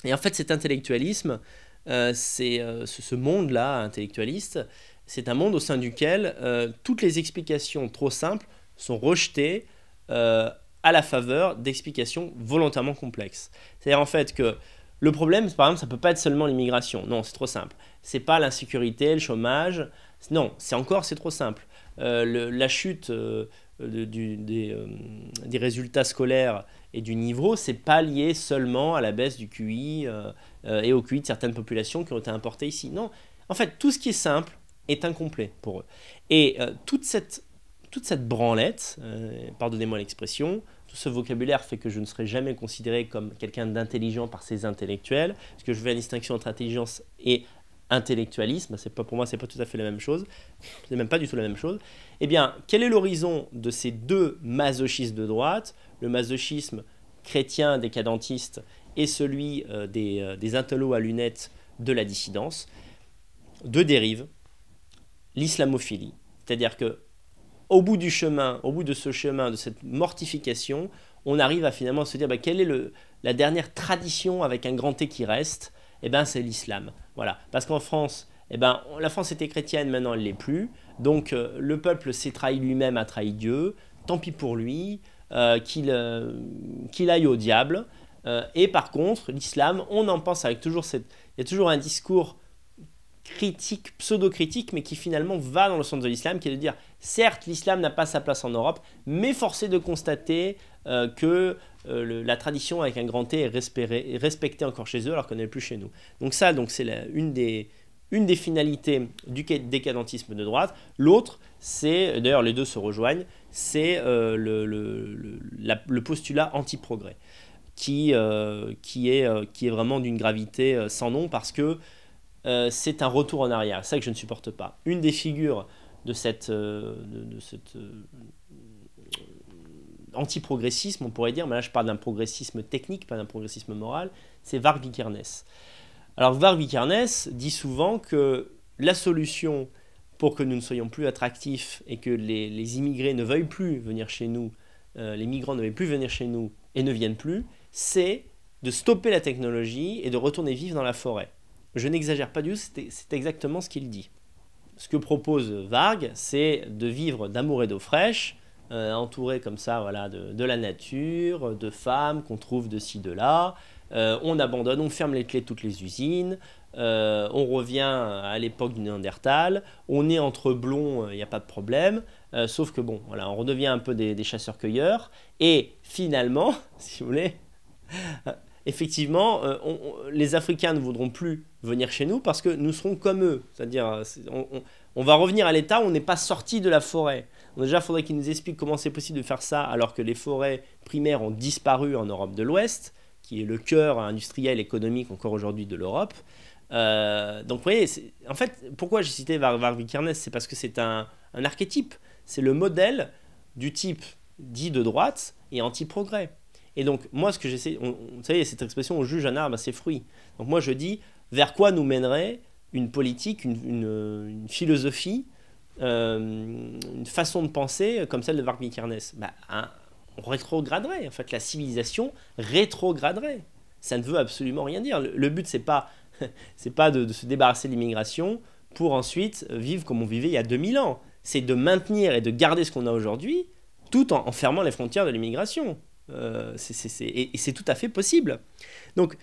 Et en fait, cet intellectualisme, euh, c'est ce monde-là intellectualiste, c'est un monde au sein duquel toutes les explications trop simples sont rejetées à la faveur d'explications volontairement complexes. C'est-à-dire en fait que le problème, par exemple, ça ne peut pas être seulement l'immigration. Non, c'est trop simple. C'est pas l'insécurité, le chômage. Non, c'est encore, c'est trop simple. Euh, la chute euh, des, euh, des, résultats scolaires et du niveau, c'est pas lié seulement à la baisse du QI et au QI de certaines populations qui ont été importées ici. Non, en fait, tout ce qui est simple est incomplet pour eux. Et toute, cette, toute cette branlette, pardonnez-moi l'expression, ce vocabulaire fait que je ne serai jamais considéré comme quelqu'un d'intelligent par ces intellectuels, parce que je fais la distinction entre intelligence et intellectualisme, c'est pas pour moi c'est pas tout à fait la même chose, n'est même pas du tout la même chose. Eh bien, quel est l'horizon de ces deux masochistes de droite, le masochisme chrétien décadentiste et celui euh, des, euh, des à lunettes de la dissidence Deux dérives, l'islamophilie, c'est-à-dire que au bout du chemin, au bout de ce chemin, de cette mortification, on arrive à finalement se dire bah, quelle est le, la dernière tradition avec un grand T qui reste Eh ben c'est l'islam. Voilà. Parce qu'en France, eh ben, la France était chrétienne, maintenant elle l'est plus. Donc euh, le peuple s'est trahi lui-même, a trahi Dieu. Tant pis pour lui, euh, euh, qu'il aille au diable. et par contre, l'islam, on en pense avec toujours cette... Il y a toujours un discours critique, pseudo-critique, mais qui finalement va dans le sens de l'islam, qui est de dire, certes, l'islam n'a pas sa place en Europe, mais forcé de constater euh, que euh, la tradition avec un grand e T est, respectée encore chez eux, alors qu'on n'est plus chez nous. Donc ça, donc c'est une des, une des finalités du décadentisme de droite. L'autre, c'est, d'ailleurs les deux se rejoignent, c'est euh, le, le, postulat anti-progrès, qui, qui, est, qui est vraiment d'une gravité sans nom, parce que euh, c'est un retour en arrière. C'est ça que je ne supporte pas. Une des figures de cette, euh, euh, anti-progressisme, on pourrait dire, mais là je parle d'un progressisme technique, pas d'un progressisme moral, c'est Varg Vikernes. Alors Varg Vikernes dit souvent que la solution pour que nous ne soyons plus attractifs et que les, immigrés ne veuillent plus venir chez nous, les migrants ne veuillent plus venir chez nous et ne viennent plus, c'est de stopper la technologie et de retourner vivre dans la forêt. Je n'exagère pas du tout, c'est exactement ce qu'il dit. Ce que propose Varg, c'est de vivre d'amour et d'eau fraîche, euh, entouré comme ça voilà, de, la nature, de femmes qu'on trouve de ci, de là. Euh, on abandonne, on ferme les clés de toutes les usines, euh, on revient à l'époque du Néandertal, on est entre blonds, il n'y a pas de problème, sauf que bon, voilà, on redevient un peu des chasseurs-cueilleurs, et finalement, [laughs] si vous voulez, effectivement, euh, les Africains ne voudront plus venir chez nous parce que nous serons comme eux. C'est-à-dire, euh, on, va revenir à l'état on n'est pas sorti de la forêt. déjà, il faudrait qu'ils nous expliquent comment c'est possible de faire ça alors que les forêts primaires ont disparu en Europe de l'Ouest, qui est le cœur industriel, économique encore aujourd'hui de l'Europe. Euh, donc, vous voyez, en fait, pourquoi j'ai cité Varvi C'est parce que c'est un archétype. C'est le modèle du type dit de droite et anti-progrès. Et donc, moi, ce que j'essaie, vous savez, cette expression, on juge un arbre à ses fruits. Donc, moi, je dis, vers quoi nous mènerait une politique, une, philosophie, euh, une façon de penser euh, comme celle de Marc Mikernes bah, On rétrograderait, en fait, la civilisation rétrograderait. Ça ne veut absolument rien dire. Le, but, c'est pas, [laughs] c'est pas de, se débarrasser de l'immigration pour ensuite vivre comme on vivait il y a 2000 ans. C'est de maintenir et de garder ce qu'on a aujourd'hui tout en, en fermant les frontières de l'immigration. Euh, et, c'est tout à fait possible. Donc,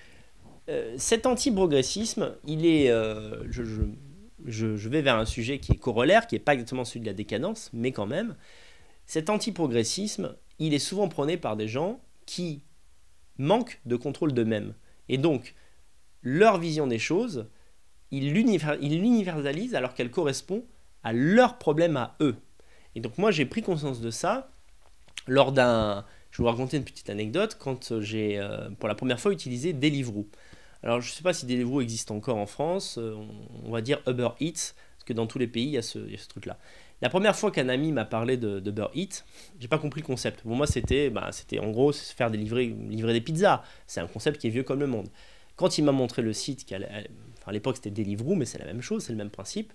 euh, cet anti-progressisme, il est. Euh, je, vais vers un sujet qui est corollaire, qui n'est pas exactement celui de la décadence, mais quand même. Cet anti-progressisme, il est souvent prôné par des gens qui manquent de contrôle d'eux-mêmes. Et donc, leur vision des choses, ils l'universalisent alors qu'elle correspond à leur problème à eux. Et donc, moi, j'ai pris conscience de ça lors d'un je vais vous raconter une petite anecdote quand euh, j'ai euh, pour la première fois utilisé Deliveroo. Alors je ne sais pas si Deliveroo existe encore en France, euh, on, va dire Uber Eats, parce que dans tous les pays il y a ce, truc-là. La première fois qu'un ami m'a parlé de, de Uber Eats, j'ai pas compris le concept. Pour moi c'était, bah, en gros faire livrer, des pizzas. C'est un concept qui est vieux comme le monde. Quand il m'a montré le site, à enfin, l'époque c'était Deliveroo, mais c'est la même chose, c'est le même principe,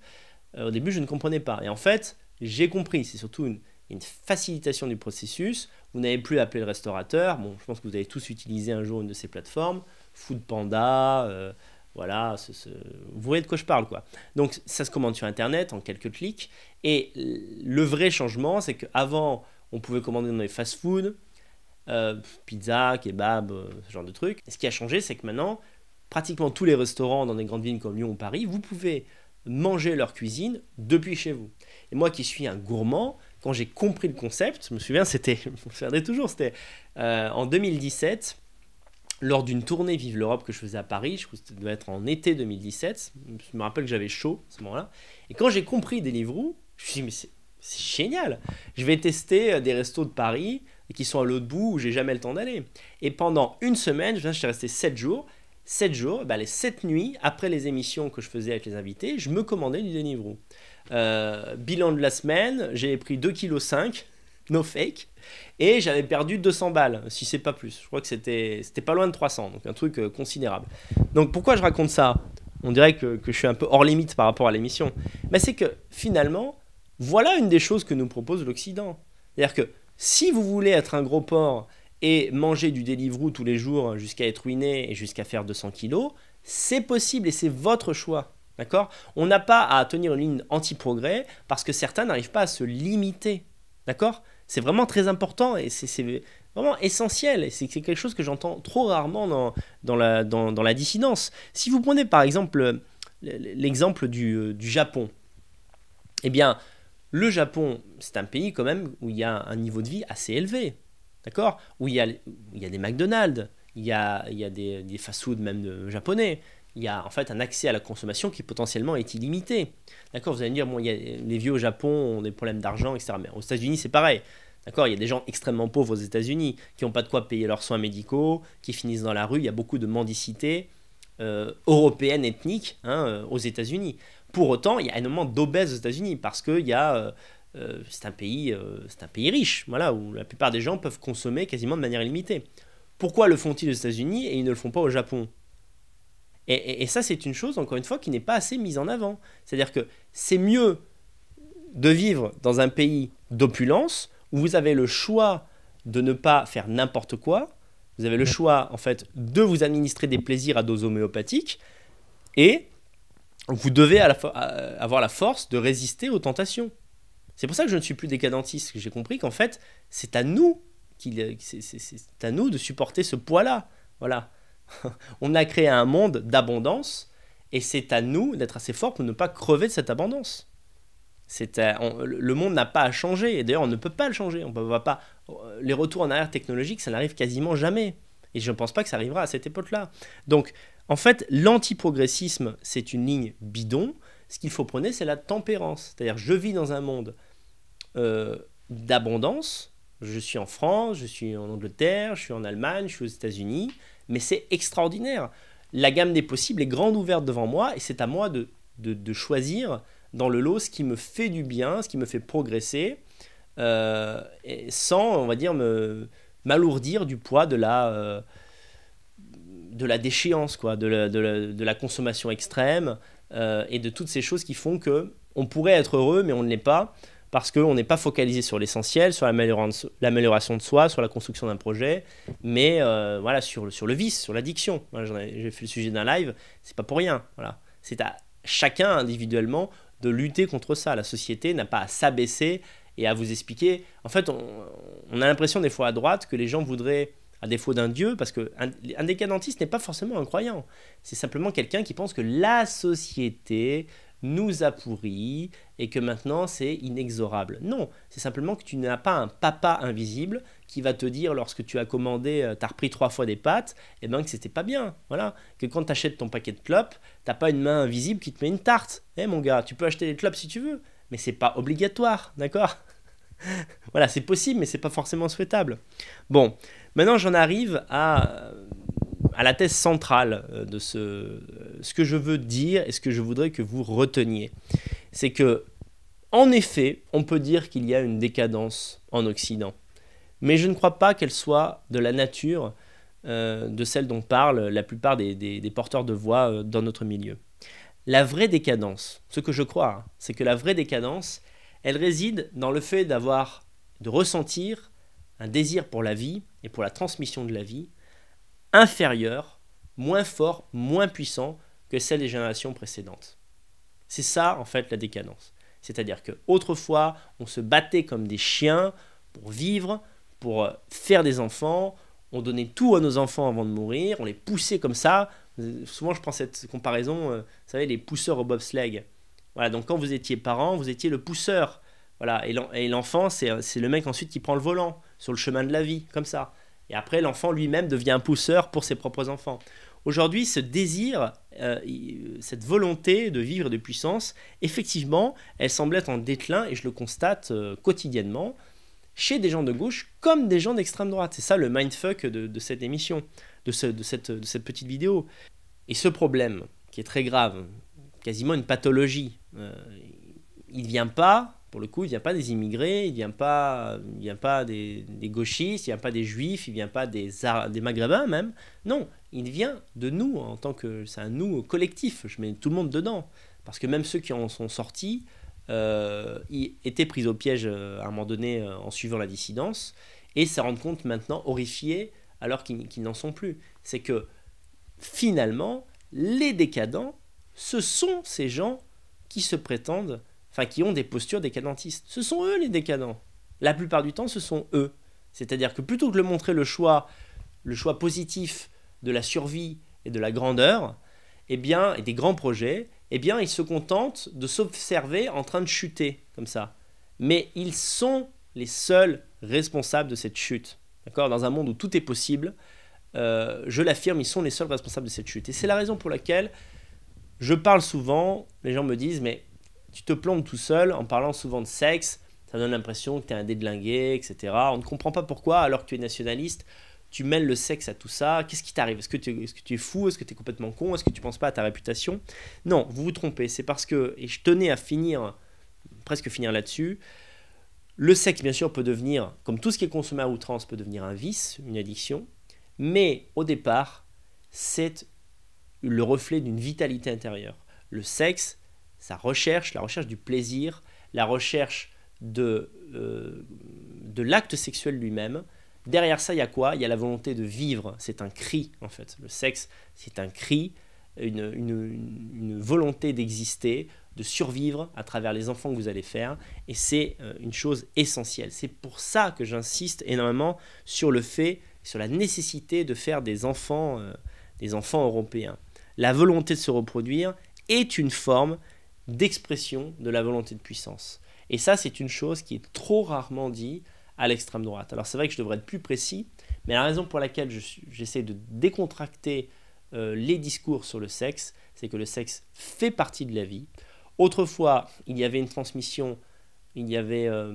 au début je ne comprenais pas. Et en fait j'ai compris, c'est surtout une une facilitation du processus. Vous n'avez plus à appeler le restaurateur. Bon, je pense que vous avez tous utilisé un jour une de ces plateformes, Foodpanda, panda euh, voilà, ce, vous voyez de quoi je parle quoi. Donc ça se commande sur Internet en quelques clics. Et le vrai changement, c'est qu'avant, on pouvait commander dans les fast food euh, pizza, kebab, euh, ce genre de trucs. ce qui a changé, c'est que maintenant, pratiquement tous les restaurants dans des grandes villes comme Lyon ou Paris, vous pouvez manger leur cuisine depuis chez vous. Et moi qui suis un gourmand, quand j'ai compris le concept, je me souviens, c'était, [laughs] toujours, c'était euh, en 2017, lors d'une tournée Vive l'Europe que je faisais à Paris, je crois que ça devait être en été 2017, je me rappelle que j'avais chaud à ce moment-là, et quand j'ai compris Deliveroo, je me suis dit, mais c'est, génial, je vais tester euh, des restos de Paris euh, qui sont à l'autre bout où j'ai jamais le temps d'aller. Et pendant une semaine, je suis resté 7 jours, 7 jours, bah, les 7 nuits, après les émissions que je faisais avec les invités, je me commandais du Deliveroo. Euh, bilan de la semaine, j'ai pris 2,5 kg, no fake, et j'avais perdu 200 balles, si c'est pas plus. Je crois que c'était pas loin de 300, donc un truc euh, considérable. Donc pourquoi je raconte ça On dirait que, je suis un peu hors limite par rapport à l'émission. Mais c'est que finalement, voilà une des choses que nous propose l'Occident. C'est-à-dire que si vous voulez être un gros porc et manger du délivrou tous les jours jusqu'à être ruiné et jusqu'à faire 200 kg, c'est possible et c'est votre choix. On n'a pas à tenir une ligne anti-progrès parce que certains n'arrivent pas à se limiter. D'accord C'est vraiment très important et c'est vraiment essentiel. c'est quelque chose que j'entends trop rarement dans, la, dissidence. Si vous prenez par exemple euh, l'exemple euh, du, Japon, eh bien, le Japon, c'est un pays quand même où il y a un niveau de vie assez élevé. D'accord où, il y a des McDonald's, il y a, des, fast foods même japonais, il y a en fait un accès à la consommation qui potentiellement est illimité. D'accord Vous allez me dire, bon, il les vieux au Japon ont des problèmes d'argent, etc. Mais aux États-Unis, c'est pareil. D'accord Il y a des gens extrêmement pauvres aux États-Unis qui n'ont pas de quoi payer leurs soins médicaux, qui finissent dans la rue. Il y a beaucoup de mendicité euh, européenne ethnique hein, euh, aux États-Unis. Pour autant, il y a énormément d'obèses aux États-Unis parce que euh, c'est un, pays, un pays riche, où la plupart des gens peuvent consommer quasiment de manière illimitée. Pourquoi le font-ils aux États-Unis et ils ne le font pas au Japon et, ça, c'est une chose, encore une fois, qui n'est pas assez mise en avant. C'est-à-dire que c'est mieux de vivre dans un pays d'opulence où vous avez le choix de ne pas faire n'importe quoi, vous avez le choix, en fait, de vous administrer des plaisirs à dose homéopathiques et vous devez à la avoir la force de résister aux tentations. C'est pour ça que je ne suis plus décadentiste. J'ai compris qu'en fait, c'est à nous c'est à nous de supporter ce poids-là. Voilà. [laughs] on a créé un monde d'abondance et c'est à nous d'être assez forts pour ne pas crever de cette abondance. le monde n'a pas à changer et d'ailleurs on ne peut pas le changer. On va pas les retours en arrière technologiques, ça n'arrive quasiment jamais et je ne pense pas que ça arrivera à cette époque-là. Donc en fait, l'antiprogressisme, c'est une ligne bidon. Ce qu'il faut prôner, c'est la tempérance. C'est-à-dire, je vis dans un monde euh, d'abondance. Je suis en France, je suis en Angleterre, je suis en Allemagne, je suis aux États-Unis mais c'est extraordinaire. La gamme des possibles est grande ouverte devant moi et c'est à moi de, choisir dans le lot ce qui me fait du bien, ce qui me fait progresser, euh, sans, on va dire, me m'alourdir du poids de la, euh, de la déchéance, quoi, de, la, consommation extrême euh, et de toutes ces choses qui font que on pourrait être heureux mais on ne l'est pas parce qu'on n'est pas focalisé sur l'essentiel, sur l'amélioration de soi, sur la construction d'un projet, mais euh, voilà, sur, sur le vice, sur l'addiction. J'ai fait le sujet d'un live, c'est pas pour rien. Voilà. C'est à chacun individuellement de lutter contre ça. La société n'a pas à s'abaisser et à vous expliquer. En fait, on, a l'impression des fois à droite que les gens voudraient à défaut d'un dieu, parce que un, décadentiste n'est pas forcément un croyant. C'est simplement quelqu'un qui pense que la société nous a pourris et que maintenant c'est inexorable. Non, c'est simplement que tu n'as pas un papa invisible qui va te dire lorsque tu as commandé, euh, tu as repris trois fois des pâtes, et eh ben que c'était pas bien. Voilà, que quand tu achètes ton paquet de clopes, t'as pas une main invisible qui te met une tarte. Eh mon gars, tu peux acheter des clopes si tu veux, mais c'est pas obligatoire, d'accord [laughs] Voilà, c'est possible, mais c'est pas forcément souhaitable. Bon, maintenant j'en arrive à euh, à la thèse centrale euh, de ce, euh, ce que je veux dire et ce que je voudrais que vous reteniez. C'est que, en effet, on peut dire qu'il y a une décadence en Occident, mais je ne crois pas qu'elle soit de la nature euh, de celle dont parlent la plupart des, porteurs de voix dans notre milieu. La vraie décadence, ce que je crois, hein, c'est que la vraie décadence, elle réside dans le fait d'avoir, de ressentir un désir pour la vie et pour la transmission de la vie inférieur, moins fort, moins puissant que celle des générations précédentes. C'est ça en fait la décadence. C'est-à-dire que autrefois, on se battait comme des chiens pour vivre, pour euh, faire des enfants, on donnait tout à nos enfants avant de mourir, on les poussait comme ça. Souvent, je prends cette comparaison, euh, vous savez, les pousseurs au bobsleigh. Voilà, donc quand vous étiez parent, vous étiez le pousseur. Voilà, et l'enfant, euh, c'est le mec ensuite qui prend le volant sur le chemin de la vie, comme ça. Et après, l'enfant lui-même devient un pousseur pour ses propres enfants. Aujourd'hui, ce désir, euh, cette volonté de vivre de puissance, effectivement, elle semble être en déclin, et je le constate euh, quotidiennement, chez des gens de gauche comme des gens d'extrême droite. C'est ça le mindfuck de, de cette émission, de, de, cette, de cette petite vidéo. Et ce problème, qui est très grave, quasiment une pathologie, euh, il ne vient pas pour le coup, il ne vient pas des immigrés, il vient pas, il pas des, gauchistes, il ne vient pas des juifs, il ne vient pas des, des maghrébins même. Non, il vient de nous, en tant que. C'est un nous collectif, je mets tout le monde dedans. Parce que même ceux qui en sont sortis euh, étaient pris au piège euh, à un moment donné euh, en suivant la dissidence et se rendent compte maintenant horrifiés alors qu'ils n'en sont plus. C'est que finalement, les décadents, ce sont ces gens qui se prétendent qui ont des postures décadentistes. Ce sont eux les décadents. La plupart du temps, ce sont eux. C'est-à-dire que plutôt que de montrer le choix, le choix positif de la survie et de la grandeur, et eh bien, et des grands projets, eh bien, ils se contentent de s'observer en train de chuter comme ça. Mais ils sont les seuls responsables de cette chute. D'accord Dans un monde où tout est possible, euh, je l'affirme, ils sont les seuls responsables de cette chute. Et c'est la raison pour laquelle je parle souvent, les gens me disent, mais tu te plombes tout seul en parlant souvent de sexe, ça donne l'impression que tu es un dédlingué, etc. On ne comprend pas pourquoi, alors que tu es nationaliste, tu mêles le sexe à tout ça. Qu'est-ce qui t'arrive Est-ce que, tu es fou Est-ce que tu es complètement con Est-ce que tu ne penses pas à ta réputation Non, vous vous trompez. C'est parce que, et je tenais à finir, presque finir là-dessus, le sexe, bien sûr, peut devenir, comme tout ce qui est consommé à outrance, peut devenir un vice, une addiction. Mais au départ, c'est le reflet d'une vitalité intérieure. Le sexe, sa recherche, la recherche du plaisir, la recherche euh, de, l'acte sexuel lui-même. Derrière ça, il y a quoi Il y a la volonté de vivre. C'est un cri, en fait. Le sexe, c'est un cri, une, volonté d'exister, de survivre à travers les enfants que vous allez faire. Et c'est euh, une chose essentielle. C'est pour ça que j'insiste énormément sur le fait, sur la nécessité de faire des enfants, euh, des enfants européens. La volonté de se reproduire est une forme d'expression de la volonté de puissance. Et ça, c'est une chose qui est trop rarement dit à l'extrême droite. Alors c'est vrai que je devrais être plus précis, mais la raison pour laquelle j'essaie de décontracter euh, les discours sur le sexe, c'est que le sexe fait partie de la vie. Autrefois, il y avait une transmission il y avait euh, euh,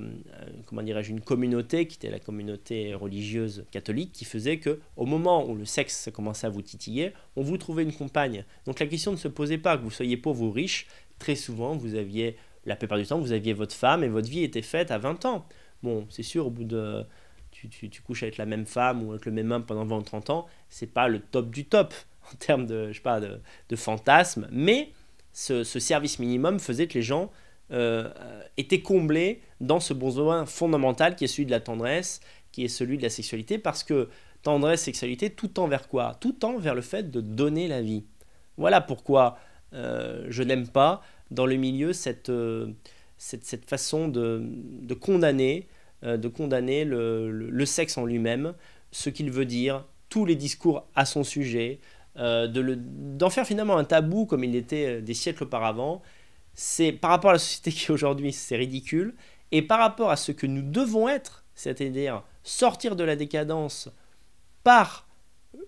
comment dirais-je une communauté qui était la communauté religieuse catholique qui faisait que au moment où le sexe commençait à vous titiller, on vous trouvait une compagne. Donc la question ne se posait pas que vous soyez pauvre ou riche, très souvent vous aviez la plupart du temps vous aviez votre femme et votre vie était faite à 20 ans. Bon, c'est sûr au bout de tu, couches avec la même femme ou avec le même homme pendant 20 30 ans, c'est pas le top du top [laughs] en termes de, je pas, de, de fantasmes, mais ce service minimum faisait que les gens euh, était comblé dans ce besoin fondamental qui est celui de la tendresse, qui est celui de la sexualité, parce que tendresse, sexualité, tout tend vers quoi Tout tend vers le fait de donner la vie. Voilà pourquoi euh, je n'aime pas dans le milieu cette, euh, façon de, condamner, de condamner le, sexe en lui-même, ce qu'il veut dire, tous les discours à son sujet, d'en faire finalement un tabou comme il l'était des siècles auparavant, c'est par rapport à la société qui est aujourd'hui, c'est ridicule. Et par rapport à ce que nous devons être, c'est-à-dire sortir de la décadence par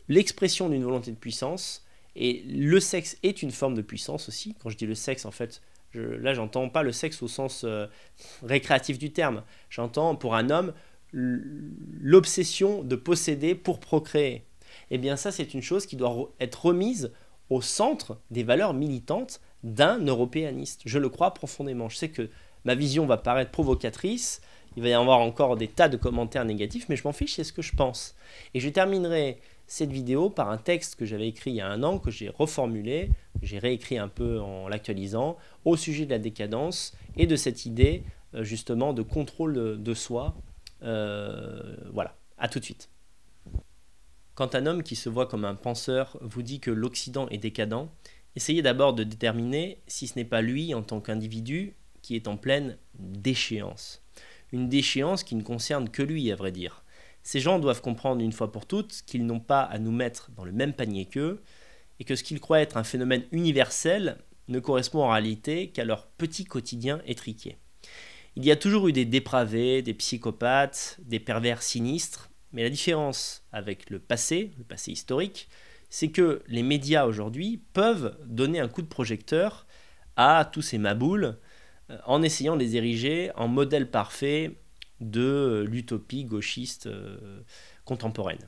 l'expression d'une volonté de puissance, et le sexe est une forme de puissance aussi. Quand je dis le sexe, en fait, là, j'entends pas le sexe au sens euh, récréatif du terme. J'entends pour un homme l'obsession de posséder pour procréer. et eh bien ça, c'est une chose qui doit être remise au centre des valeurs militantes d'un européaniste. Je le crois profondément. Je sais que ma vision va paraître provocatrice, il va y avoir encore des tas de commentaires négatifs, mais je m'en fiche, c'est ce que je pense. Et je terminerai cette vidéo par un texte que j'avais écrit il y a un an, que j'ai reformulé, j'ai réécrit un peu en l'actualisant, au sujet de la décadence et de cette idée euh, justement de contrôle de soi. Euh, voilà, à tout de suite. Quand un homme qui se voit comme un penseur vous dit que l'Occident est décadent, essayez d'abord de déterminer si ce n'est pas lui en tant qu'individu qui est en pleine déchéance. Une déchéance qui ne concerne que lui, à vrai dire. Ces gens doivent comprendre une fois pour toutes qu'ils n'ont pas à nous mettre dans le même panier qu'eux, et que ce qu'ils croient être un phénomène universel ne correspond en réalité qu'à leur petit quotidien étriqué. Il y a toujours eu des dépravés, des psychopathes, des pervers sinistres, mais la différence avec le passé, le passé historique, c'est que les médias aujourd'hui peuvent donner un coup de projecteur à tous ces maboules euh, en essayant de les ériger en modèle parfait de l'utopie gauchiste euh, contemporaine.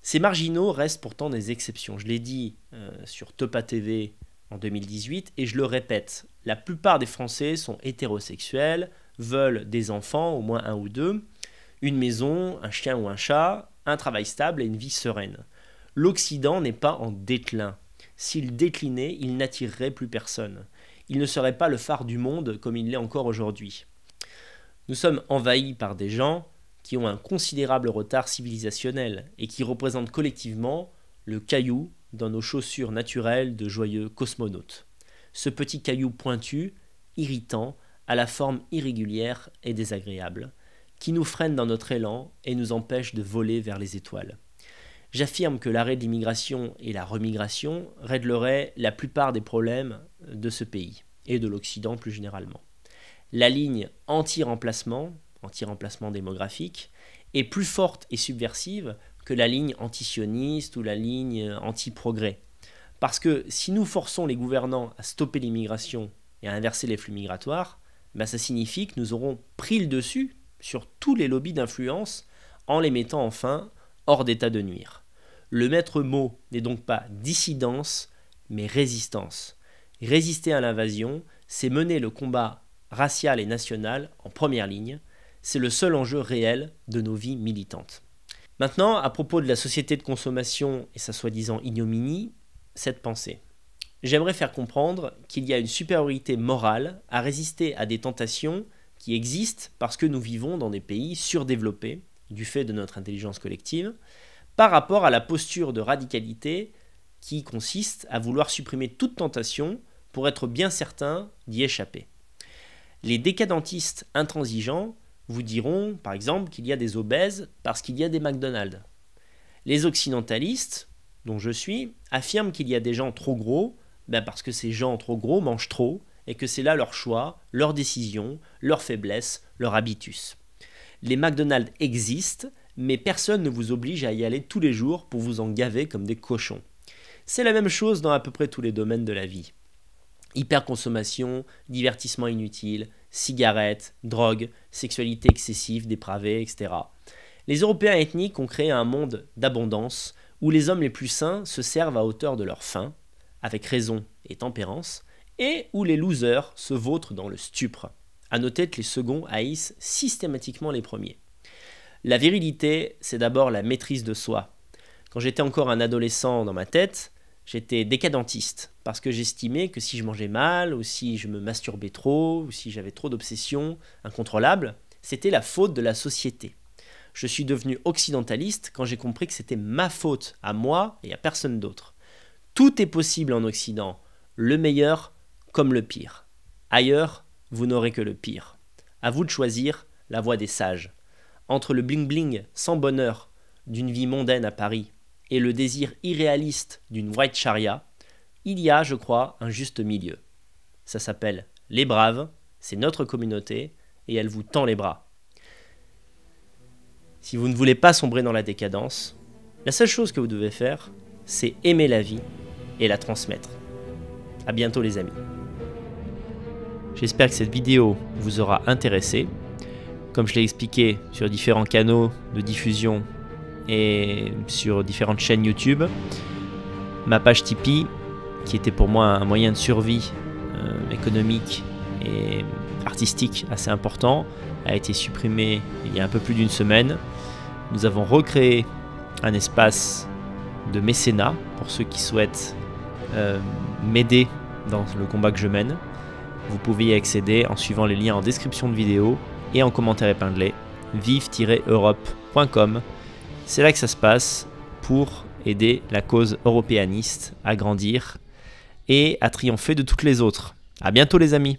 Ces marginaux restent pourtant des exceptions. Je l'ai dit euh, sur Topa TV en 2018 et je le répète, la plupart des Français sont hétérosexuels, veulent des enfants, au moins un ou deux, une maison, un chien ou un chat, un travail stable et une vie sereine l'Occident n'est pas en déclin. S'il déclinait, il n'attirerait plus personne. Il ne serait pas le phare du monde comme il l'est encore aujourd'hui. Nous sommes envahis par des gens qui ont un considérable retard civilisationnel et qui représentent collectivement le caillou dans nos chaussures naturelles de joyeux cosmonautes. Ce petit caillou pointu, irritant, à la forme irrégulière et désagréable, qui nous freine dans notre élan et nous empêche de voler vers les étoiles. J'affirme que l'arrêt de l'immigration et la remigration régleraient la plupart des problèmes de ce pays et de l'Occident plus généralement. La ligne anti-remplacement, anti-remplacement démographique, est plus forte et subversive que la ligne anti-sioniste ou la ligne anti-progrès. Parce que si nous forçons les gouvernants à stopper l'immigration et à inverser les flux migratoires, ben ça signifie que nous aurons pris le dessus sur tous les lobbies d'influence en les mettant enfin hors d'état de nuire. Le maître mot n'est donc pas dissidence, mais résistance. Résister à l'invasion, c'est mener le combat racial et national en première ligne. C'est le seul enjeu réel de nos vies militantes. Maintenant, à propos de la société de consommation et sa soi-disant ignominie, cette pensée. J'aimerais faire comprendre qu'il y a une supériorité morale à résister à des tentations qui existent parce que nous vivons dans des pays surdéveloppés du fait de notre intelligence collective par rapport à la posture de radicalité qui consiste à vouloir supprimer toute tentation pour être bien certain d'y échapper. Les décadentistes intransigeants vous diront par exemple qu'il y a des obèses parce qu'il y a des McDonald's. Les occidentalistes, dont je suis, affirment qu'il y a des gens trop gros ben parce que ces gens trop gros mangent trop et que c'est là leur choix, leur décision, leur faiblesse, leur habitus. Les McDonald's existent mais personne ne vous oblige à y aller tous les jours pour vous en gaver comme des cochons. C'est la même chose dans à peu près tous les domaines de la vie. Hyperconsommation, divertissement inutile, cigarettes, drogues, sexualité excessive, dépravée, etc. Les Européens ethniques ont créé un monde d'abondance où les hommes les plus sains se servent à hauteur de leur faim, avec raison et tempérance, et où les losers se vautrent dans le stupre. A noter que les seconds haïssent systématiquement les premiers. La virilité, c'est d'abord la maîtrise de soi. Quand j'étais encore un adolescent dans ma tête, j'étais décadentiste, parce que j'estimais que si je mangeais mal, ou si je me masturbais trop, ou si j'avais trop d'obsessions incontrôlables, c'était la faute de la société. Je suis devenu occidentaliste quand j'ai compris que c'était ma faute, à moi et à personne d'autre. Tout est possible en Occident, le meilleur comme le pire. Ailleurs, vous n'aurez que le pire. À vous de choisir la voie des sages entre le bling-bling sans bonheur d'une vie mondaine à Paris et le désir irréaliste d'une white charia, il y a, je crois, un juste milieu. Ça s'appelle Les Braves, c'est notre communauté, et elle vous tend les bras. Si vous ne voulez pas sombrer dans la décadence, la seule chose que vous devez faire, c'est aimer la vie et la transmettre. A bientôt les amis. J'espère que cette vidéo vous aura intéressé comme je l'ai expliqué, sur différents canaux de diffusion et sur différentes chaînes YouTube. Ma page Tipeee, qui était pour moi un moyen de survie euh, économique et artistique assez important, a été supprimée il y a un peu plus d'une semaine. Nous avons recréé un espace de mécénat pour ceux qui souhaitent euh, m'aider dans le combat que je mène. Vous pouvez y accéder en suivant les liens en description de vidéo et en commentaire épinglé vive-europe.com. C'est là que ça se passe pour aider la cause européaniste à grandir et à triompher de toutes les autres. À bientôt les amis.